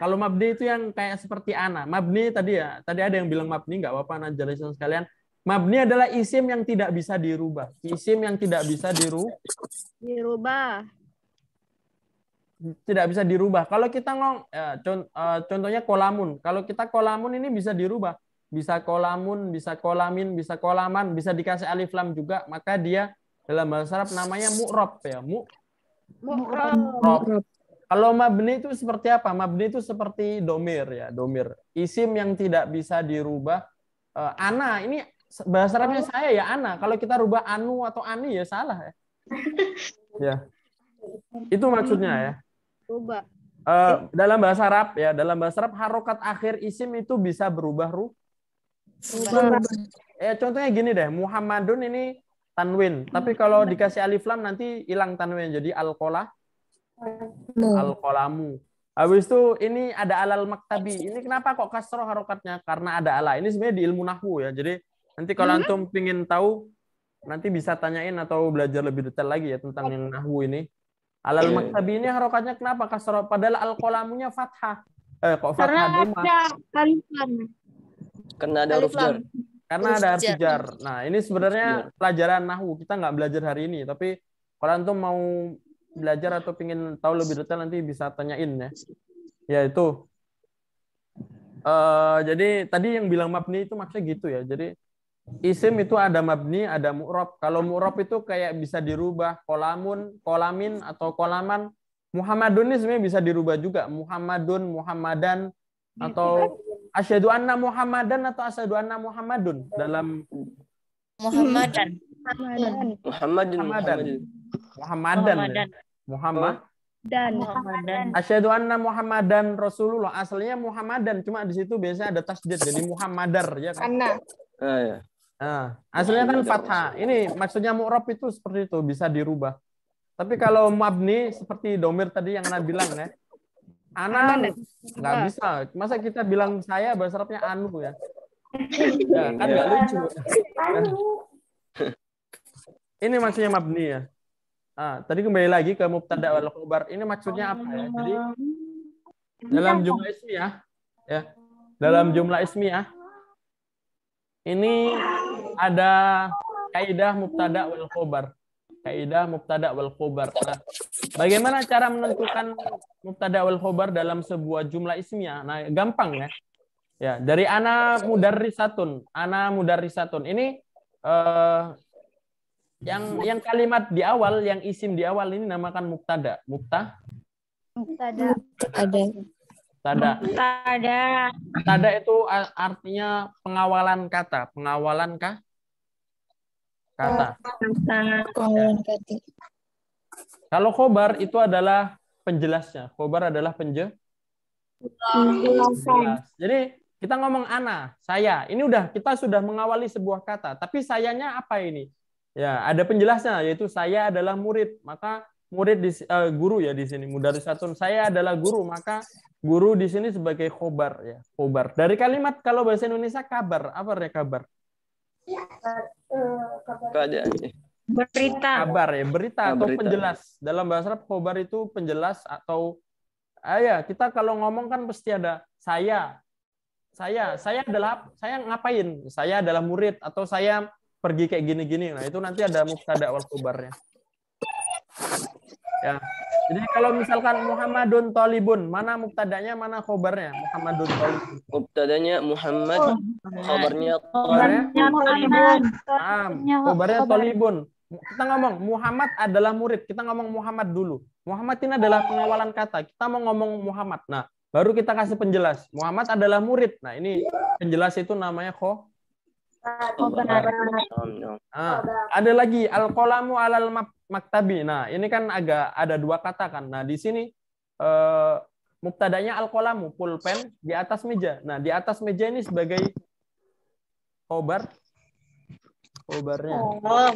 Kalau Mabni itu yang kayak seperti Ana. Mabni tadi ya, tadi ada yang bilang Mabni, nggak apa-apa, jelasin sekalian. Mabni adalah isim yang tidak bisa dirubah. Isim yang tidak bisa diru dirubah. Tidak bisa dirubah. Kalau kita ngomong, ya eh, eh, contohnya kolamun. Kalau kita kolamun ini bisa dirubah bisa kolamun, bisa kolamin, bisa kolaman, bisa dikasih alif lam juga, maka dia dalam bahasa Arab namanya mu'rob ya, mu mu'rob. Kalau mabni itu seperti apa? Mabni itu seperti domir ya, domir. Isim yang tidak bisa dirubah. Eh, ana, ini bahasa Arabnya oh. saya ya ana. Kalau kita rubah anu atau ani ya salah ya. ya. Itu maksudnya ya. Rubah. Uh, dalam bahasa Arab ya, dalam bahasa Arab harokat akhir isim itu bisa berubah ru Eh, contohnya gini deh, Muhammadun ini tanwin, tapi hmm. kalau dikasih alif lam nanti hilang tanwin jadi alqolah. alkolamu. Habis itu ini ada alal maktabi. Ini kenapa kok kasroh harokatnya? Karena ada ala. Ini sebenarnya di ilmu nahwu ya. Jadi nanti kalau hmm. antum pingin tahu nanti bisa tanyain atau belajar lebih detail lagi ya tentang yang nahwu ini. Alal iya. maktabi ini harokatnya kenapa kasroh? Padahal alkolamunya fathah. Eh kok fathah Karena ada alif lam. Karena ada huruf jar. Karena ada huruf jar. Nah, ini sebenarnya iya. pelajaran nahwu. Kita nggak belajar hari ini, tapi kalau antum mau belajar atau pingin tahu lebih detail nanti bisa tanyain ya. Ya itu. Uh, jadi tadi yang bilang mabni itu maksudnya gitu ya. Jadi isim itu ada mabni, ada mu'rob. Kalau mu'rob itu kayak bisa dirubah kolamun, kolamin, atau kolaman. Muhammadun ini sebenarnya bisa dirubah juga. Muhammadun, Muhammadan, atau asyhadu anna Muhammadan atau asyhadu anna Muhammadun dalam Muhammadan. Muhammadan. Muhammadan. Muhammadan. Muhammadan. Asyhadu anna Muhammadan Rasulullah. Aslinya Muhammadan, cuma di situ biasanya ada tasdid jadi Muhammadar ya kan. Anna. Ah, ya. Nah, aslinya kan fathah. Ini maksudnya mu'rab itu seperti itu, bisa dirubah. Tapi kalau mabni seperti domir tadi yang Ana bilang ya. Anan nggak bisa. Masa kita bilang saya bahasa Arabnya Anu ya? ya kan nggak lucu. Anu. Ini maksudnya mabni ya. Ah, tadi kembali lagi ke mubtada wal khobar. Ini maksudnya apa ya? Jadi dalam jumlah ismi ya. ya Dalam jumlah ismi ya ini ada kaidah mubtada wal khobar kaidah mubtada wal khobar. Nah, bagaimana cara menentukan mubtada wal khobar dalam sebuah jumlah ismiya? Nah, gampang ya. Ya, dari ana mudarrisatun, ana mudarrisatun. Ini eh, yang yang kalimat di awal, yang isim di awal ini namakan mubtada. mubta. mubtada. Mubtada. Tada. Tada. Tada itu artinya pengawalan kata, pengawalan kah? kata. Ya. Kalau khobar itu adalah penjelasnya. Khobar adalah penjelas Jadi kita ngomong ana, saya. Ini udah kita sudah mengawali sebuah kata, tapi sayanya apa ini? Ya, ada penjelasnya yaitu saya adalah murid. Maka murid di uh, guru ya di sini mudarisatun saya adalah guru, maka guru di sini sebagai khobar ya, khobar. Dari kalimat kalau bahasa Indonesia kabar, apa ya kabar? Itu Berita. Kabar ya, berita nah, atau berita. penjelas. Dalam bahasa Arab khobar itu penjelas atau ah ya, kita kalau ngomong kan pasti ada saya. Saya, saya adalah saya ngapain? Saya adalah murid atau saya pergi kayak gini-gini. Nah, itu nanti ada mubtada wal khobarnya. Ya. Jadi kalau misalkan Muhammadun Tolibun, mana mubtadanya, mana khobarnya? Muhammadun Tolibun. Mubtadanya Muhammad, oh. khobarnya Tolibun. khobarnya Tolibun. Kita ngomong Muhammad adalah murid. Kita ngomong Muhammad dulu. Muhammad ini adalah pengawalan kata. Kita mau ngomong Muhammad. Nah, baru kita kasih penjelas. Muhammad adalah murid. Nah, ini penjelas itu namanya kho Oh, ah, ada lagi al-qalamu alal maktabi. Nah, ini kan agak ada dua kata kan. Nah, di sini eh, muktadanya al-qalamu, pulpen di atas meja. Nah, di atas meja ini sebagai khobar khobarnya. Oh.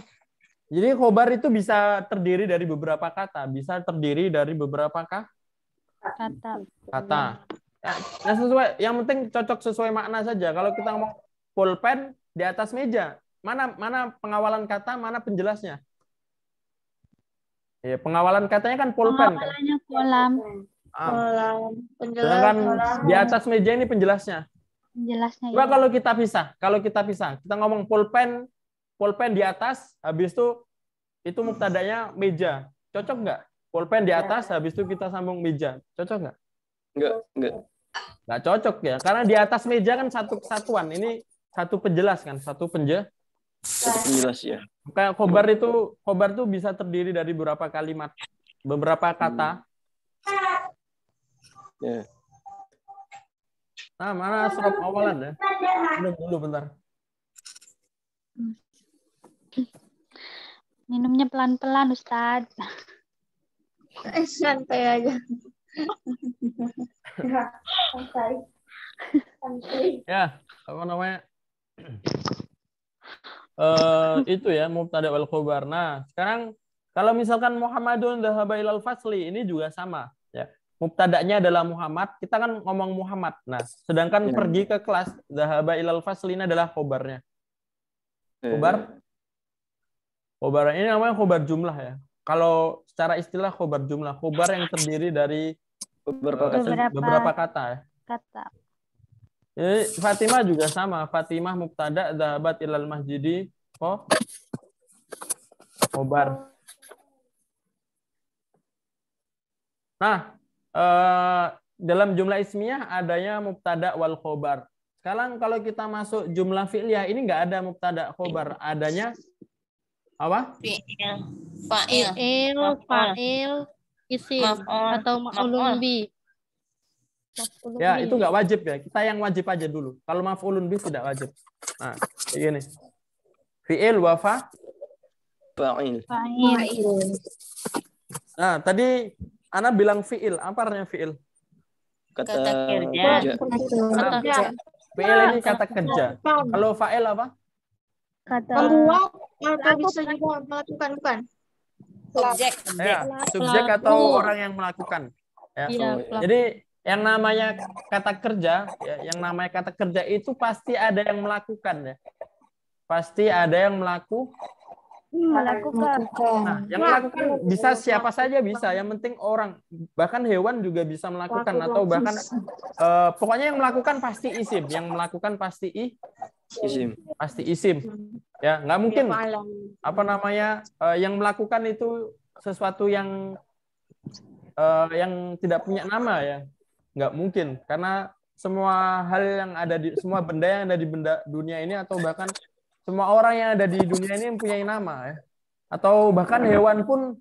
Jadi kobar itu bisa terdiri dari beberapa kata, bisa terdiri dari beberapa kah? kata. Kata. Nah, sesuai yang penting cocok sesuai makna saja. Kalau kita ngomong pulpen di atas meja. Mana mana pengawalan kata, mana penjelasnya? Ya, pengawalan katanya kan pulpen. Kan? Pengawalannya kan? kolam. Ah. Kolam. Penjelas kolam. di atas meja ini penjelasnya. Penjelasnya. Coba ya. kalau kita pisah, kalau kita pisah, kita ngomong pulpen, pulpen di atas, habis itu itu muktadanya meja. Cocok nggak? Pulpen di ya. atas, habis itu kita sambung meja. Cocok nggak? Nggak, nggak. Nggak cocok ya, karena di atas meja kan satu kesatuan. Ini satu penjelas kan, satu penje. penjelas ya. Kayak kobar itu kobar tuh bisa terdiri dari beberapa kalimat, beberapa kata. Hmm. Yeah. Nah, mana serap awalan ya? Minum dulu bentar. Minumnya pelan-pelan, ustad eh, Santai aja. Santai. Ya, apa namanya? Uh, itu ya mubtada wal khobar. Nah, sekarang kalau misalkan Muhammadun dahaba ilal fasli ini juga sama ya. Mubtada'nya adalah Muhammad, kita kan ngomong Muhammad. Nah, sedangkan ya. pergi ke kelas dahaba ilal fasli ini adalah khobarnya. Iya. Khobar khobar ini namanya khobar jumlah ya. Kalau secara istilah khobar jumlah, khobar yang terdiri dari beberapa, beberapa, eh, beberapa kata ya. Kata. Jadi eh, Fatimah juga sama. Fatimah Muktada zahabat ilal masjidi Ko obar. Nah, eh, dalam jumlah ismiyah adanya Muktada wal khobar. Sekarang kalau kita masuk jumlah fi'liyah ini nggak ada Muktada khobar, adanya apa? Fi'il, fa'il, fa'il, isim atau ma'ulun bi. Ya, itu nggak wajib ya. Kita yang wajib aja dulu. Kalau maf'ulun bih tidak wajib. Nah, gini. Fi'il wafa fa'il. Fa'il. Nah, tadi Ana bilang fi'il. Apa artinya fi'il? Kata, kata kerja. Kata kerja. Fi'il ini kata kerja. Kalau fa'il apa? Kata membuat atau bisa juga melakukan, bukan? Subjek. Ya, subjek atau orang yang melakukan. Ya. Iya, oh, iya. Jadi yang namanya ya. kata kerja, ya, yang namanya kata kerja itu pasti ada yang melakukan ya. Pasti ada yang melaku, hmm. melakukan. Nah, yang melakukan bisa siapa saja bisa. Yang penting orang, bahkan hewan juga bisa melakukan atau bahkan eh, pokoknya yang melakukan pasti isim, yang melakukan pasti i, isim, pasti isim. Ya, nggak iya, mungkin apa namanya eh, yang melakukan itu sesuatu yang eh, yang tidak punya nama ya nggak mungkin karena semua hal yang ada di semua benda yang ada di benda dunia ini atau bahkan semua orang yang ada di dunia ini mempunyai nama ya atau bahkan hewan pun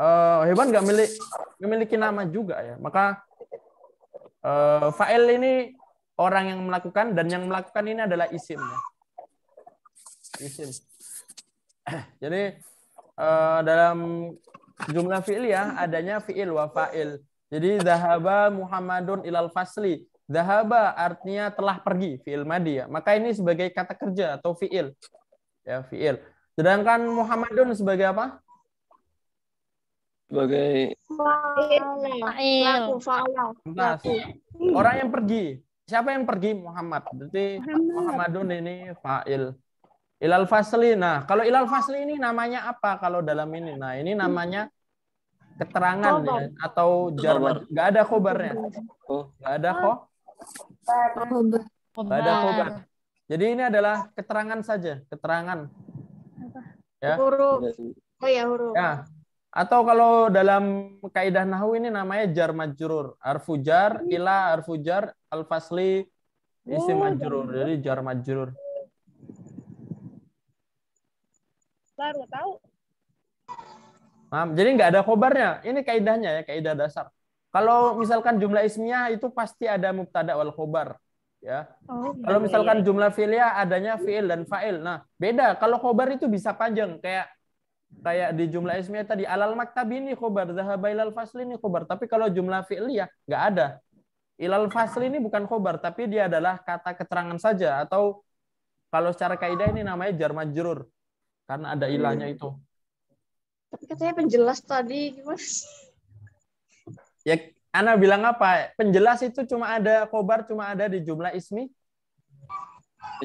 uh, hewan nggak milik memiliki nama juga ya maka uh, fa'il ini orang yang melakukan dan yang melakukan ini adalah isim ya. isim jadi uh, dalam jumlah fi'il ya adanya fi'il wa fa'il jadi zahaba Muhammadun ilal fasli. Zahaba artinya telah pergi, fi'il madi ya. Maka ini sebagai kata kerja atau fi'il. Ya, fi'il. Sedangkan Muhammadun sebagai apa? Sebagai fa'il. Orang yang pergi. Siapa yang pergi? Muhammad. Berarti Muhammadun ini fa'il. Ilal fasli. Nah, kalau ilal fasli ini namanya apa kalau dalam ini? Nah, ini namanya keterangan ya? atau jarwan nggak ada khobarnya oh nggak ada kok nggak ada khobar jadi ini adalah keterangan saja keterangan ya huruf iya oh ya huruf ya atau kalau dalam kaidah nahu ini namanya jar majrur arfujar hmm. ila arfujar alfasli al isim hmm. majrur jadi jar majrur baru tahu Paham? Jadi nggak ada khobarnya. Ini kaidahnya ya, kaidah dasar. Kalau misalkan jumlah ismiyah itu pasti ada mubtada wal khobar. Ya. Oh, kalau gitu ya. misalkan jumlah filia adanya fiil dan fa'il. Nah, beda. Kalau khobar itu bisa panjang kayak kayak di jumlah ismiyah tadi alal maktab ini khobar, ilal fasli ini khobar. Tapi kalau jumlah ya nggak ada. Ilal fasli ini bukan khobar, tapi dia adalah kata keterangan saja atau kalau secara kaidah ini namanya jar majrur karena ada oh, iya. ilahnya itu. Tapi katanya penjelas tadi gimana Ya, Ana bilang apa? Penjelas itu cuma ada kobar, cuma ada di jumlah ismi.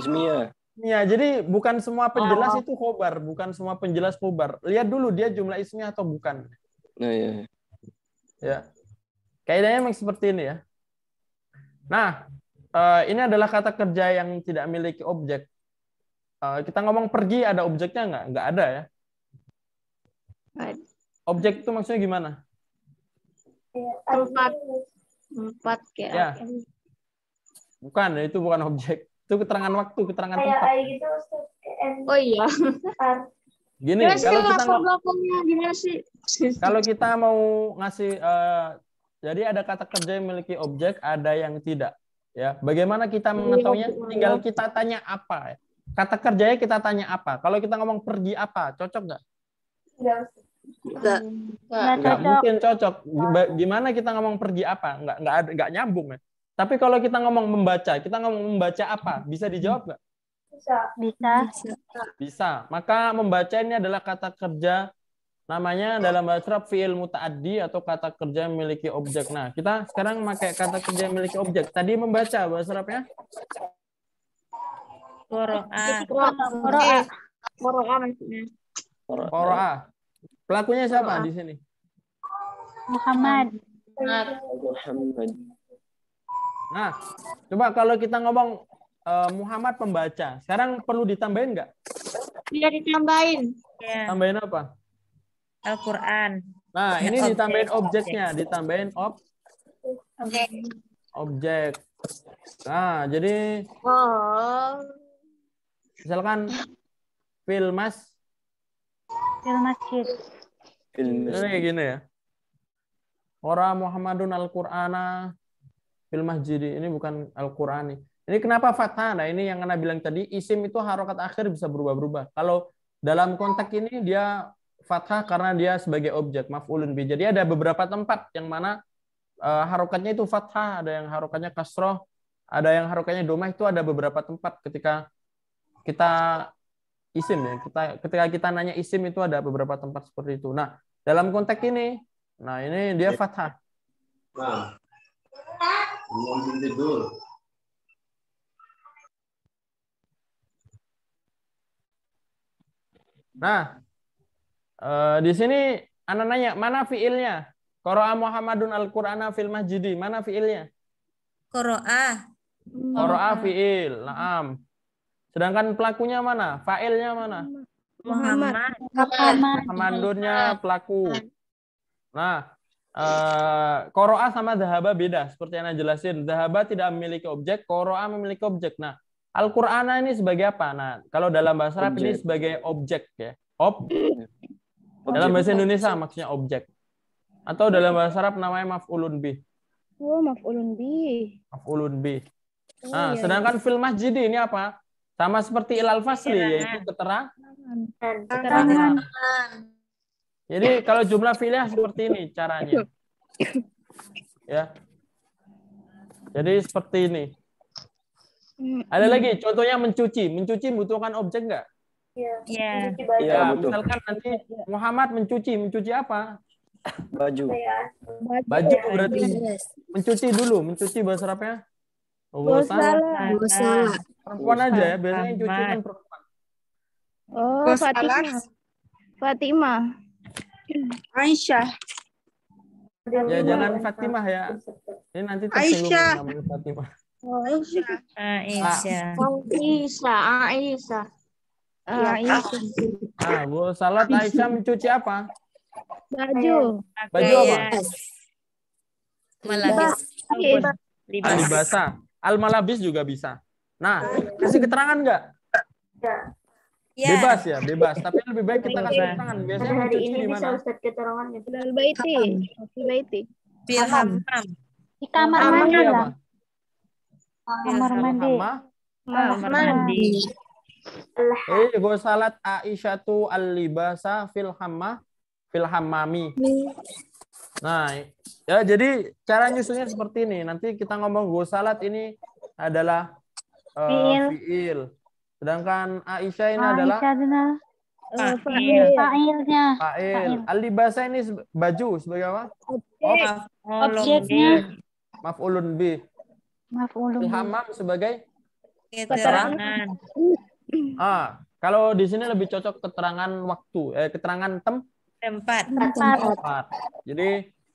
Ismiya. Iya, jadi bukan semua penjelas oh. itu kobar, bukan semua penjelas kobar. Lihat dulu dia jumlah ismi atau bukan. Nah, iya. ya. Ya. Kaidahnya memang seperti ini ya. Nah, eh, ini adalah kata kerja yang tidak memiliki objek. Eh, kita ngomong pergi ada objeknya nggak? Nggak ada ya. Objek itu maksudnya gimana? Iya, tempat. Ya. Tempat kayak. Ya. ya. Bukan, ya, itu bukan objek. Itu keterangan waktu, keterangan kayak tempat. Kayak gitu, Oh iya. Gini, Gimana kalau kita Gimana sih? Kalau kita mau ngasih uh, jadi ada kata kerja yang memiliki objek, ada yang tidak. Ya, bagaimana kita iya, mengetahuinya? Tinggal kita tanya apa. Kata kerjanya kita tanya apa. Kalau kita ngomong pergi apa, cocok nggak? Ya. mungkin cocok. Gimana kita ngomong pergi apa? nggak nggak nyambung ya. Tapi kalau kita ngomong membaca, kita ngomong membaca apa? Bisa dijawab nggak? Bisa. Bisa. Bisa. Maka membaca ini adalah kata kerja namanya dalam bahasa Arab fiil mutaaddi atau kata kerja memiliki objek. Nah, kita sekarang pakai kata kerja memiliki objek. Tadi membaca bahasa Arabnya? Qira'a. Qira'a maksudnya. Pelakunya siapa ah. di sini? Muhammad. Nah, coba kalau kita ngomong uh, Muhammad pembaca, sekarang perlu ditambahin nggak? Iya ditambahin. Iya. Tambahin apa? Al-Quran. Nah, ini objek. ditambahin objeknya, objek. ditambahin ob objek. Objek. Nah, jadi oh. misalkan filmas fil masjid. Ini gini ya. Ora Muhammadun al-Qur'ana fil masjid. Ini bukan al quran Ini kenapa fathah? Nah, ini yang Anda bilang tadi, isim itu harokat akhir bisa berubah-berubah. Kalau dalam konteks ini dia fathah karena dia sebagai objek maf'ulun bi. Jadi ada beberapa tempat yang mana uh, harokatnya itu fathah, ada yang harokatnya kasroh, ada yang harokatnya domah itu ada beberapa tempat ketika kita isim ya. Kita ketika kita nanya isim itu ada beberapa tempat seperti itu. Nah, dalam konteks ini, nah ini dia ya. fathah. Nah, tidur. Nah, eh, di sini anak nanya mana fiilnya? Qura'a Muhammadun al-Qur'ana fil masjidi. Mana fiilnya? Qura'a. Qura'a fiil. Naam. Sedangkan pelakunya mana? Failnya mana? Muhammad. Muhammad. Hamandunnya pelaku. Nah, Uh, eh, koroa sama zahaba beda seperti yang saya jelasin. zahaba tidak memiliki objek, koroa memiliki objek. Nah, Al-Qur'an ini sebagai apa? Nah, kalau dalam bahasa Arab ini sebagai objek ya. Ob. Objek. Dalam bahasa Indonesia maksudnya objek. Atau dalam bahasa Arab namanya maf'ulun bih. Oh, maf'ulun bih. Maf'ulun bih. Oh, nah, oh, iya. sedangkan fil masjid ini apa? Sama seperti ilal fasli ya. yaitu keterang. keterangan. Jadi kalau jumlah fi'liyah seperti ini caranya. Ya. Jadi seperti ini. Ada lagi contohnya mencuci. Mencuci butuhkan objek enggak? Iya. ya. Ya, misalkan nanti Muhammad mencuci, mencuci apa? Baju. Iya. Baju, iya, berarti mencuci dulu, mencuci bahasa Arabnya? Gosala. Oh, Gosala. Perempuan Ustaz aja ya, biasanya yang cuci kan perempuan. Oh, Ustaz Fatimah. Fatimah. Aisyah. Ya jangan Fatimah ya. Ini nanti Aisyah. Fatimah. Oh, Aisyah. Aisyah. Aisyah. Aisyah. Aisyah. Ah, Aisyah ah, ya, ah, Salat Aisyah mencuci apa? Baju. Baju apa? Yes. Malabis. Al-Malabis iya, iya. ah, juga bisa. Nah, kasih keterangan nggak? Ya. Bebas ya, bebas. Tapi lebih baik kita kasih keterangan. Biasanya hari ini di mana? keterangannya. Baiti. Baiti. Di kamar mandi oh, di ah. Kamar mandi. Kamar mandi. Eh, gue salat Aisyatu al-libasa fil hammami. Nah, ya jadi cara nyusunnya seperti ini. Nanti kita ngomong gue salat ini adalah uh, fiil. Sedangkan Aisyah ini Aisyah adalah eh, fa'il. Fa'ilnya. Fa'il. ini baju sebagai apa? Objek. Objeknya. Maf'ulun bi. Maf'ulun bi. Hamam sebagai keterangan. keterangan. Ah, kalau di sini lebih cocok keterangan waktu, eh keterangan tem tempat. Tempat. tempat. Jadi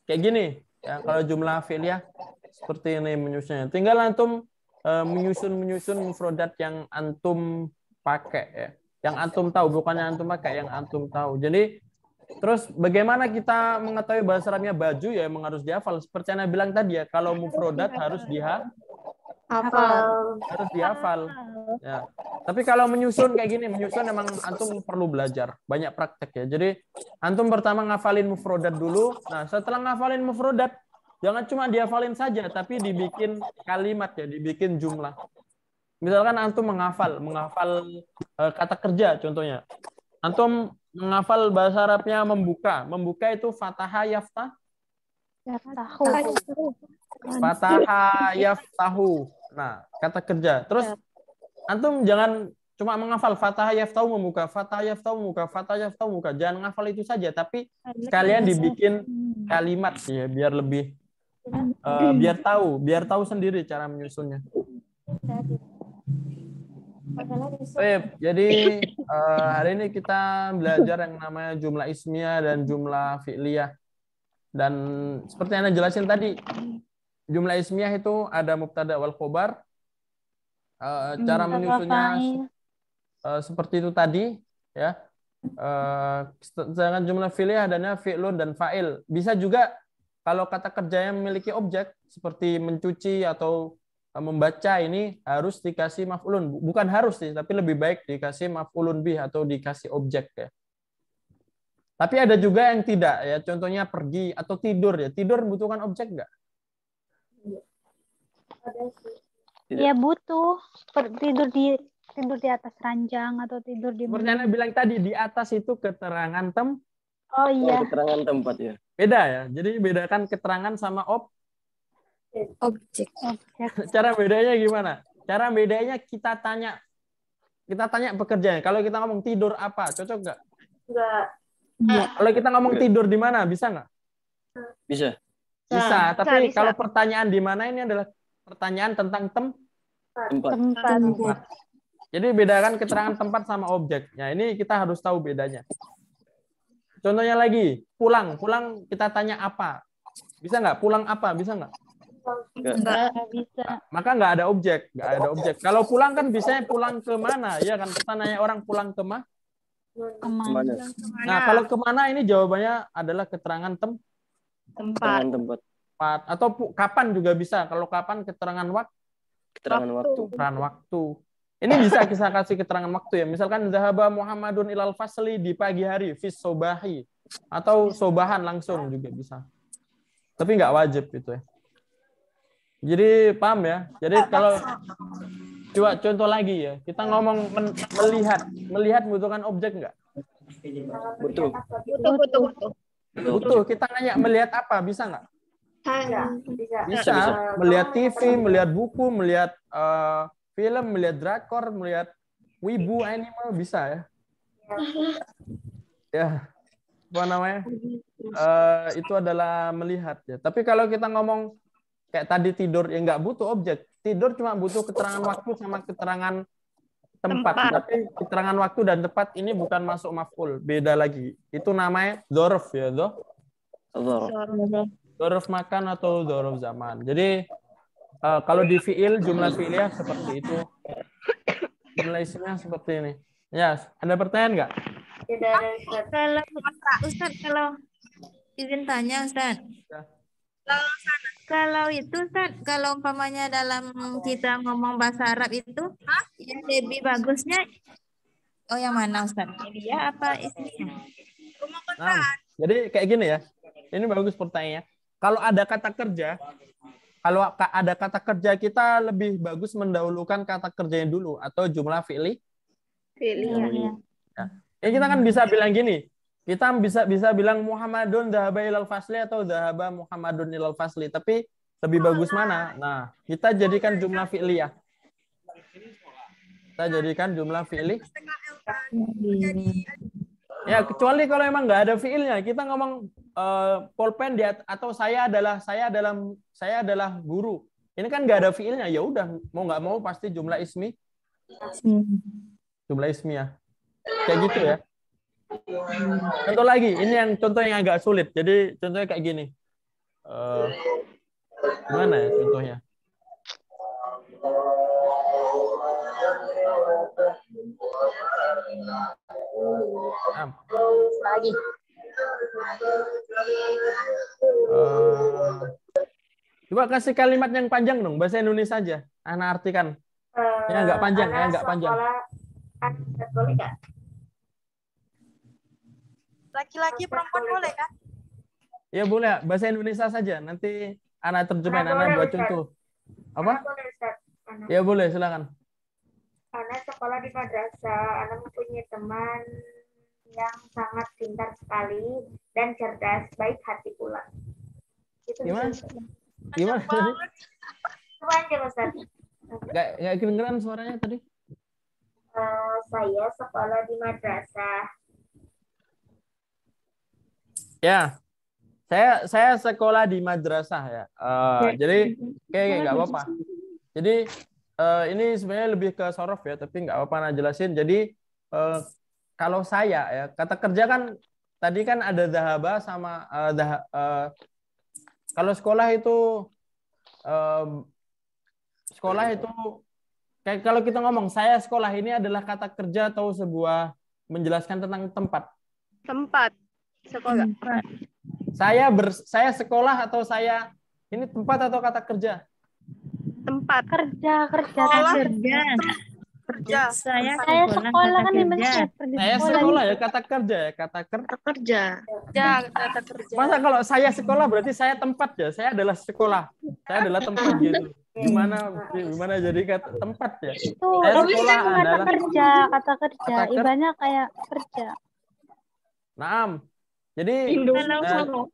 kayak gini, ya kalau jumlah fi'il ya seperti ini menyusunnya. Tinggal antum Eh, menyusun menyusun mufrodat yang antum pakai ya yang antum tahu bukan yang antum pakai yang antum tahu jadi terus bagaimana kita mengetahui bahasa Arabnya baju ya memang harus dihafal seperti yang bilang tadi ya kalau mufrodat harus diha hafal harus dihafal ya tapi kalau menyusun kayak gini menyusun emang antum perlu belajar banyak praktek ya jadi antum pertama ngafalin mufrodat dulu nah setelah ngafalin mufrodat Jangan cuma dihafalin saja, tapi dibikin kalimat ya, dibikin jumlah. Misalkan antum menghafal, menghafal e, kata kerja contohnya. Antum menghafal bahasa Arabnya membuka. Membuka itu fataha yaftah. Yaftahu. Fataha yaftahu. Nah, kata kerja. Terus ya. antum jangan cuma menghafal fataha yaftahu membuka, fataha yaftahu membuka, fataha yaftahu membuka. Jangan menghafal itu saja, tapi sekalian dibikin hmm. kalimat ya biar lebih uh, biar tahu biar tahu sendiri cara menyusunnya jadi uh, hari ini kita belajar yang namanya jumlah ismiyah dan jumlah fi'liyah. Dan seperti yang Anda jelasin tadi, jumlah ismiyah itu ada mubtada wal khobar. Uh, cara menyusunnya uh, seperti itu tadi, ya. Uh, sedangkan jumlah fi'liyah adanya fi'lun dan fa'il. Bisa juga kalau kata kerja yang memiliki objek seperti mencuci atau eh, membaca ini harus dikasih maf'ulun. Bukan harus sih, tapi lebih baik dikasih maf'ulun bih atau dikasih objek ya. Tapi ada juga yang tidak ya. Contohnya pergi atau tidur ya. Tidur butuhkan objek nggak? Iya butuh. Tidur di tidur di atas ranjang atau tidur di. Murniana bilang tadi di atas itu keterangan tem. Oh iya. Oh, keterangan tempat ya. Beda ya. Jadi bedakan keterangan sama ob objek. Cara bedanya gimana? Cara bedanya kita tanya kita tanya pekerjaan. Kalau kita ngomong tidur apa, cocok nggak? Nggak. Kalau kita ngomong Enggak. tidur di mana, bisa nggak? Bisa. Bisa. Nah, tapi bisa. kalau pertanyaan di mana ini adalah pertanyaan tentang tem tempat. tempat. tempat. Jadi bedakan keterangan tempat sama objeknya. Ini kita harus tahu bedanya. Contohnya lagi, pulang. Pulang kita tanya apa? Bisa nggak? Pulang apa? Bisa nggak? Enggak bisa. Maka nggak ada objek, nggak ada objek. Kalau pulang kan biasanya pulang ke mana? Ya kan kita nanya orang pulang ke mana? Kemana? Nah, kalau kemana ini jawabannya adalah keterangan tem tempat. tempat. Tempat atau kapan juga bisa. Kalau kapan keterangan waktu. Keterangan waktu. Keterangan waktu. Ini bisa kita kasih keterangan waktu ya. Misalkan Zahaba Muhammadun ilal fasli di pagi hari, fis sobahi. Atau sobahan langsung juga bisa. Tapi nggak wajib gitu ya. Jadi paham ya? Jadi kalau coba contoh lagi ya, kita ngomong men, melihat, melihat membutuhkan objek nggak? Butuh. Butuh, butuh, butuh. Butuh. Kita nanya melihat apa, bisa nggak? Bisa. Bisa. Melihat TV, melihat buku, melihat uh, film, melihat drakor, melihat wibu animal bisa ya. Ya, apa namanya? Uh, itu adalah melihat ya. Tapi kalau kita ngomong kayak tadi tidur ya nggak butuh objek. Tidur cuma butuh keterangan waktu sama keterangan tempat. tempat. Tapi keterangan waktu dan tempat ini bukan masuk maful, beda lagi. Itu namanya dorf ya, do? Dorf. Dorf makan atau dorf zaman. Jadi Uh, kalau di fiil jumlah fiilnya seperti itu. Jumlah isinya seperti ini. Ya, yes. ada pertanyaan nggak? Tidak ada Kalau Ustaz kalau izin tanya Ustaz. Kalau ya. kalau itu Ustaz, kalau umpamanya dalam kita ngomong bahasa Arab itu, Hah? yang lebih bagusnya Oh yang mana Ustaz? Ya, apa isinya? Rumah Nah, jadi kayak gini ya. Ini bagus pertanyaannya. Kalau ada kata kerja, kalau ada kata kerja kita lebih bagus mendahulukan kata kerjanya dulu atau jumlah fi'li? Fi'li. Ya. ya. ya kita kan bisa bilang gini, kita bisa bisa bilang Muhammadun dahaba ilal fasli atau dahaba Muhammadun ilal fasli, tapi lebih bagus mana? Nah, kita jadikan jumlah fi'li ya. Kita jadikan jumlah fi'li. Kan? Ya, kecuali kalau emang nggak ada fi'ilnya, kita ngomong Eh, polpen dia atau saya adalah saya adalah saya adalah guru. Ini kan nggak ada fiilnya. Ya udah, mau nggak mau pasti jumlah ismi. Hmm. Jumlah ismi ya. Kayak gitu ya. Contoh lagi, ini yang contoh yang agak sulit. Jadi contohnya kayak gini. Uh, gimana ya contohnya? Nah. Lagi. Eh, coba kasih kalimat yang panjang dong, bahasa Indonesia aja. Anak artikan. Uh, ya nggak panjang, ya nggak panjang. Laki-laki perempuan boleh kan? Ya boleh, bahasa Indonesia saja. Nanti anak terjemahin, ah, anak, buat buat contoh. Ah, Apa? boleh, Ya boleh, silakan. Anak sekolah di madrasah, anak mempunyai teman yang sangat pintar sekali dan cerdas, baik hati pula. Itu gimana? Bisa. Gimana? Coba aja, Ustaz. Gak, gak kedengeran suaranya tadi? Uh, saya sekolah di madrasah. Ya, saya saya sekolah di madrasah ya. Uh, ya. Jadi, oke, okay, nggak apa-apa. Jadi uh, ini sebenarnya lebih ke sorof ya, tapi nggak apa-apa nah jelasin. Jadi uh, kalau saya ya kata kerja kan tadi kan ada dahaba sama uh, eh, dah, uh, eh, kalau sekolah itu uh, sekolah iya. itu kayak kalau kita ngomong saya sekolah ini adalah kata kerja atau sebuah menjelaskan tentang tempat tempat sekolah saya ber, saya sekolah atau saya ini tempat atau kata kerja tempat kerja kerja sekolah, kerja kerja. Saya, saya sekolah kan kerja. Saya sekolah ya kata kerja ya kata kerja. kata kerja. Ya, kata kerja. Masa kalau saya sekolah berarti saya tempat ya. Saya adalah sekolah. Saya adalah tempat gitu. Gimana gimana jadi kata tempat ya? Itu saya sekolah kan kata adalah kerja, kata kerja. Kata kerja. Ibanya kayak kerja. Naam. Jadi uh,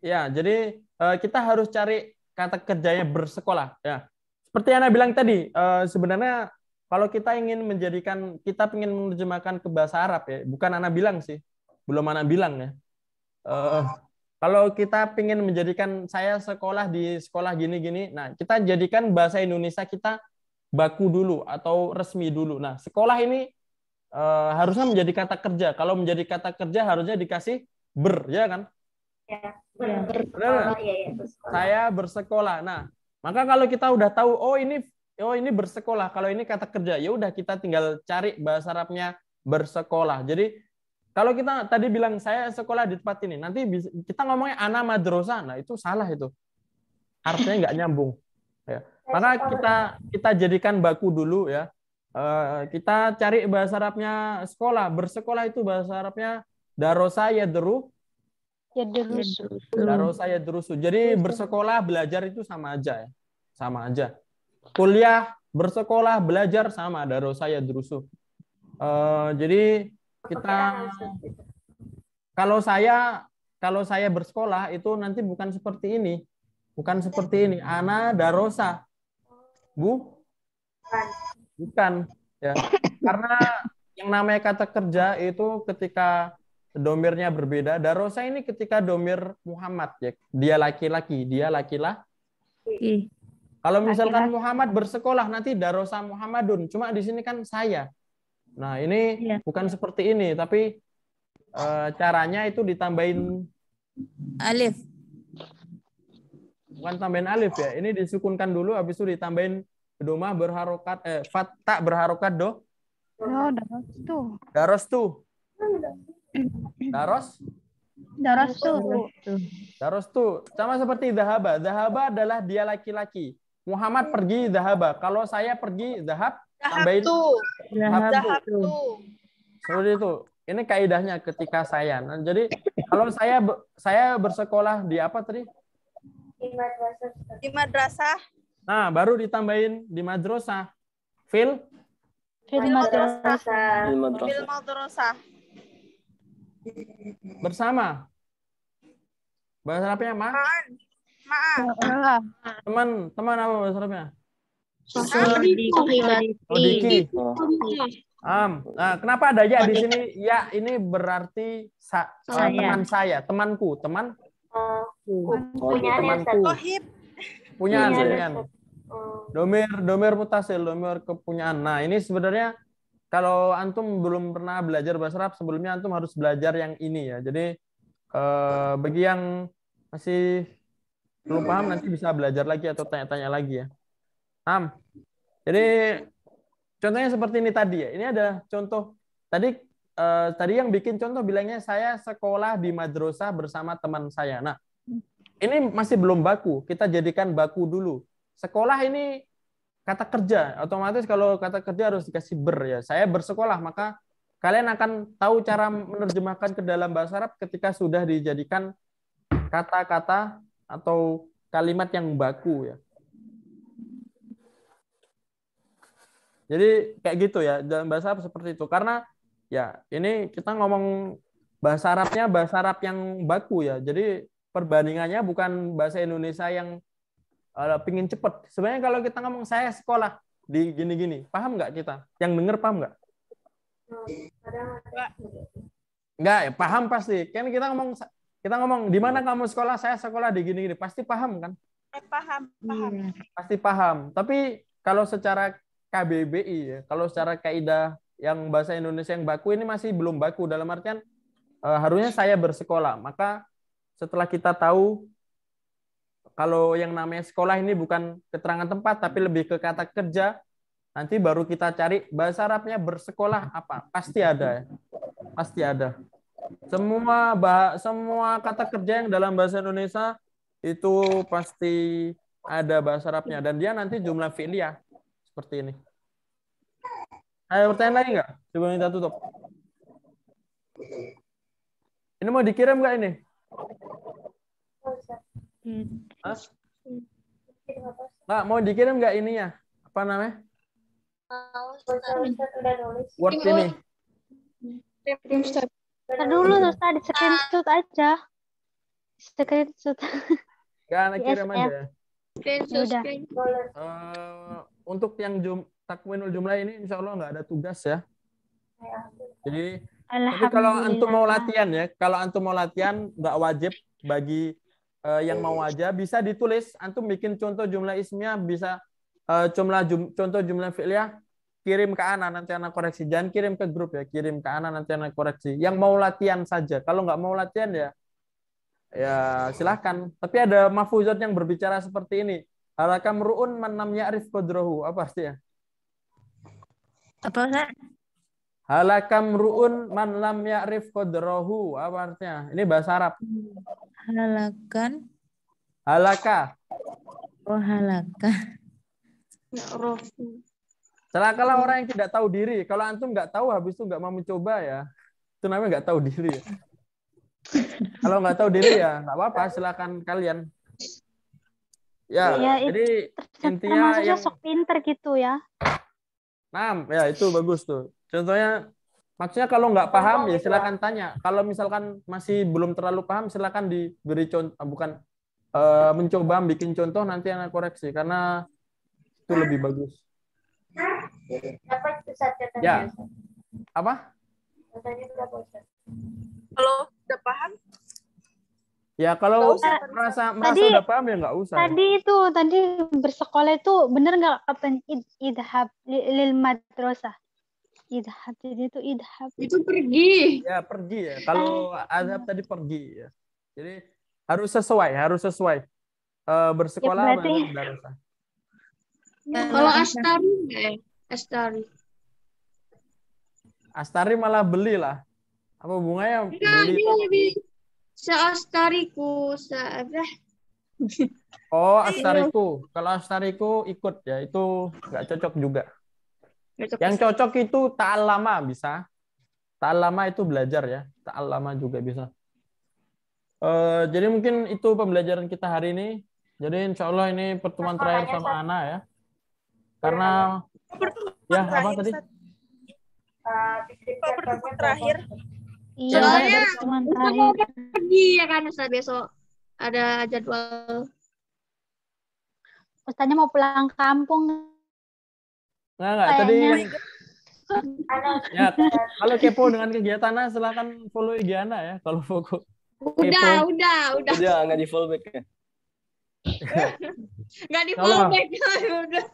ya, jadi uh, kita harus cari kata kerjanya bersekolah ya. Seperti yang anda bilang tadi, eh, sebenarnya kalau kita ingin menjadikan kita ingin menerjemahkan ke bahasa Arab ya bukan anak bilang sih belum anak bilang ya uh, kalau kita ingin menjadikan saya sekolah di sekolah gini-gini nah kita jadikan bahasa Indonesia kita baku dulu atau resmi dulu nah sekolah ini uh, harusnya menjadi kata kerja kalau menjadi kata kerja harusnya dikasih ber ya kan ya, ber, ber, ber, ber, ber, ber, saya bersekolah nah maka kalau kita udah tahu oh ini oh ini bersekolah. Kalau ini kata kerja, ya udah kita tinggal cari bahasa Arabnya bersekolah. Jadi kalau kita tadi bilang saya sekolah di tempat ini, nanti bisa, kita ngomongnya ana madrosa nah itu salah itu. Artinya nggak nyambung. Ya. Maka kita kita jadikan baku dulu ya. Eh, kita cari bahasa Arabnya sekolah, bersekolah itu bahasa Arabnya darosa ya deru. Ya derusu. Darosa ya derusu. Jadi bersekolah belajar itu sama aja ya, sama aja kuliah, bersekolah, belajar sama daro saya drusuh. Eh, uh, jadi kita kalau saya kalau saya bersekolah itu nanti bukan seperti ini. Bukan seperti ini. Ana darosa. Bu? Bukan. Ya. Karena yang namanya kata kerja itu ketika domirnya berbeda. Darosa ini ketika domir Muhammad ya. Dia laki-laki, dia laki-laki. Kalau misalkan Muhammad bersekolah nanti darosa Muhammadun. Cuma di sini kan saya. Nah, ini ya. bukan seperti ini, tapi e, caranya itu ditambahin alif. Bukan tambahin alif ya. Ini disukunkan dulu habis itu ditambahin domah berharokat eh fatta berharokat do. Oh, daros tuh. Daros tuh. Daros? Daros tuh. Daros tuh. Sama seperti dahaba. Dahaba adalah dia laki-laki. Muhammad pergi dahaba. Kalau saya pergi dahab, tambahin itu. Seperti itu. Ini kaidahnya ketika saya. Nah, jadi kalau saya saya bersekolah di apa tadi? Di madrasah. Di madrasah. Nah, baru ditambahin di madrasah. Fil? Fil madrasah. Fil madrasah. Bersama. Bahasa apa ya, kan. Ma? Maaf. Teman, teman apa bahasa Arabnya? Sodiki. Am. Nah, kenapa ada ya di sini? Ya ini berarti sa oh, saya. teman saya, temanku, teman. Oh, punya oh, iya, temanku. Oh, punyaan, punyaan. Iya, iya. Domir, domir mutasil, domir kepunyaan. Nah, ini sebenarnya kalau antum belum pernah belajar bahasa Arab sebelumnya antum harus belajar yang ini ya. Jadi eh, bagi yang masih belum iya, paham iya. nanti bisa belajar lagi atau tanya-tanya lagi ya. Am. Jadi contohnya seperti ini tadi ya. Ini ada contoh tadi eh, tadi yang bikin contoh bilangnya saya sekolah di madrasah bersama teman saya. Nah, ini masih belum baku. Kita jadikan baku dulu. Sekolah ini kata kerja. Otomatis kalau kata kerja harus dikasih ber ya. Saya bersekolah, maka kalian akan tahu cara menerjemahkan ke dalam bahasa Arab ketika sudah dijadikan kata-kata atau kalimat yang baku ya. Jadi kayak gitu ya dalam bahasa Arab seperti itu karena ya ini kita ngomong bahasa Arabnya bahasa Arab yang baku ya. Jadi perbandingannya bukan bahasa Indonesia yang uh, pingin cepet. Sebenarnya kalau kita ngomong saya sekolah di gini-gini, paham nggak kita? Yang denger paham nggak? Nggak, ya, paham pasti. Kan kita ngomong kita ngomong di mana iya. kamu sekolah saya sekolah di gini-gini pasti paham kan eh, paham paham iya. pasti paham tapi kalau secara KBBI ya kalau secara kaidah yang bahasa Indonesia yang baku ini masih belum baku dalam artian e, harusnya saya bersekolah maka setelah kita tahu kalau yang namanya sekolah ini bukan keterangan tempat tapi hmm. lebih ke kata kerja nanti baru kita cari bahasa Arabnya bersekolah apa pasti ada ya. pasti ada semua bah semua kata kerja yang dalam bahasa Indonesia itu pasti ada bahasa Arabnya dan dia nanti jumlah filia seperti ini. Ada pertanyaan lagi nggak sebelum kita tutup? Ini mau dikirim nggak ini? Nah, mau dikirim nggak ininya? Apa namanya? Word ini. Word ini. Ntar dulu, Susta, di screenshot aja. Screenshot. Gak, ya, anak kirim aja. Screenshot, screenshot. Uh, untuk yang jum takwinul jumlah ini insya Allah nggak ada tugas ya. Iya. Jadi, tapi kalau antum mau latihan ya, kalau antum mau latihan nggak wajib bagi uh, yang mau aja bisa ditulis. Antum bikin contoh jumlah ismiyah, bisa uh, jumlah jum, contoh jumlah fi'liyah kirim ke Ana nanti anak koreksi. Jangan kirim ke grup ya, kirim ke Ana nanti anak koreksi. Yang mau latihan saja. Kalau nggak mau latihan ya ya silahkan. Tapi ada mafuzat yang berbicara seperti ini. Harakam ru'un manam ya'rif kodrohu. Apa sih ya? Apa Halakam ru'un man lam ya'rif kodrohu. Apa artinya? Ini bahasa Arab. Halakan. Halaka. Oh halaka. Ya'rofu. Celakalah hmm. orang yang tidak tahu diri. Kalau antum nggak tahu, habis itu nggak mau mencoba ya. Itu namanya nggak tahu diri. Ya. Kalau nggak tahu diri ya nggak apa-apa. Silakan kalian. Ya, ya jadi intinya yang sok pinter gitu ya. Nah, ya itu bagus tuh. Contohnya maksudnya kalau nggak iya, paham ya iya. silakan tanya. Kalau misalkan masih belum terlalu paham silakan diberi contoh ah, bukan uh, mencoba bikin contoh nanti anak koreksi karena itu lebih bagus. Apa itu Ustaz katanya? Ya. Apa? Katanya berapa Ustaz? Kalau sudah paham? Ya kalau usah, merasa merasa udah paham ya nggak usah. Tadi itu tadi bersekolah itu benar nggak kapan id, idhab lil madrasah? Idhab jadi itu idhab. Itu pergi. Ya pergi ya. Kalau ah. adab tadi pergi ya. Jadi harus sesuai, harus sesuai. Uh, bersekolah ya, berarti... madrasah. Kalau astaru ya. Astari. Astari malah beli lah, Apa bunganya Enggak, beli? Ini iya, iya. lebih seastariku, searah. Oh, iya. astariku. Kalau astariku ikut ya, itu nggak cocok juga. Cocok Yang cocok itu tak lama bisa. tak lama itu belajar ya. tak lama juga bisa. Uh, jadi mungkin itu pembelajaran kita hari ini. Jadi insya Allah ini pertemuan terakhir ya, sama Ana ya. Karena ya apa tadi uh, pertemuan terakhir iya soalnya kita mau pergi ya kan Ustaz besok ada jadwal Ustaznya mau pulang kampung Enggak, enggak. Tadi ya, kalau kepo dengan kegiatan Ana, silakan follow IG Ana ya. Kalau fokus. Udah, udah, udah. Udah, nggak di follow back ya. nggak di follow back. udah.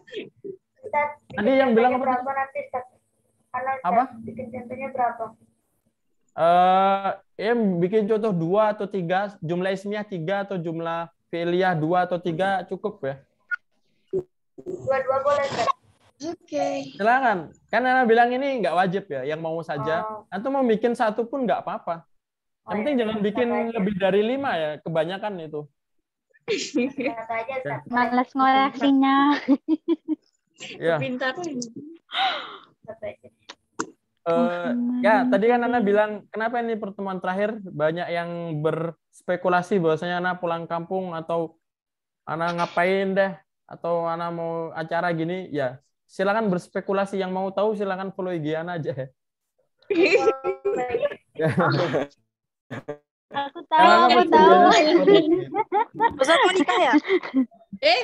Ustaz. Tadi yang bilang apa? Berapa nanti Ustaz? apa? bikin contohnya berapa? Eh, uh, bikin contoh dua atau tiga, jumlah ismiah tiga atau jumlah fi'liyah dua atau tiga cukup ya? Dua-dua boleh, Ustaz. Oke. Okay. Silakan. Kan Ana bilang ini nggak wajib ya, yang mau saja. Oh. Atau mau bikin satu pun nggak apa-apa. Oh, yang ya. penting ya. jangan bikin Sampai lebih dari lima ya, kebanyakan itu. Malas ngoreksinya Ya. Uh, ya tadi kan Nana bilang kenapa ini pertemuan terakhir banyak yang berspekulasi bahwasanya Nana pulang kampung atau Nana ngapain deh atau Nana mau acara gini ya silakan berspekulasi yang mau tahu silakan follow IG Nana aja. Aku tahu, aku tahu. Besok mau nikah ya? Eh,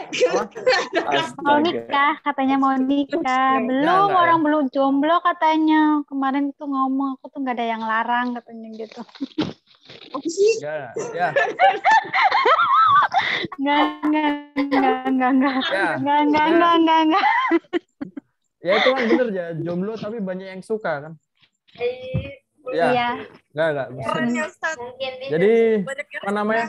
mau nikah, katanya mau nikah. Belum, orang ya. belum jomblo katanya. Kemarin tuh ngomong, aku tuh nggak ada yang larang katanya gitu. Ya, ya. Enggak, enggak, enggak, enggak, enggak. Enggak, ya. enggak, enggak, enggak, ya. enggak. Ya itu kan bener ya, jomblo tapi banyak yang suka kan. Eh, iya. Enggak, enggak. Jadi apa namanya?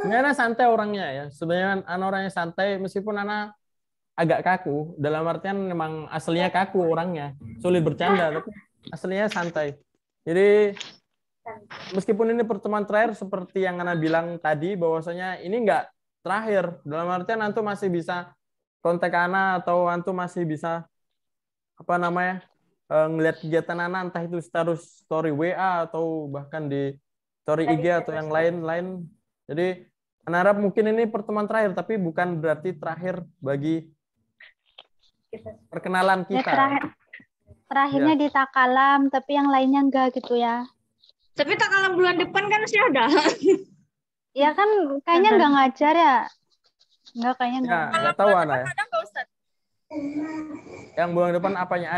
sebenarnya santai orangnya ya sebenarnya anak orangnya santai meskipun anak agak kaku dalam artian memang aslinya kaku orangnya sulit bercanda tapi aslinya santai jadi meskipun ini pertemuan terakhir seperti yang Ana bilang tadi bahwasanya ini enggak terakhir dalam artian antum masih bisa kontak Ana atau antum masih bisa apa namanya eh, ngelihat kegiatan Ana entah itu status story WA atau bahkan di story IG atau yang lain-lain jadi anak mungkin ini pertemuan terakhir, tapi bukan berarti terakhir bagi perkenalan ya, kita. Ya, terakhir, terakhirnya ya. di takalam, tapi yang lainnya enggak gitu ya. Tapi takalam bulan depan kan masih ada. ya kan kayaknya enggak ngajar ya. Enggak kayaknya enggak. Ya, enggak tahu anak ya. Yang bulan depan apanya ada?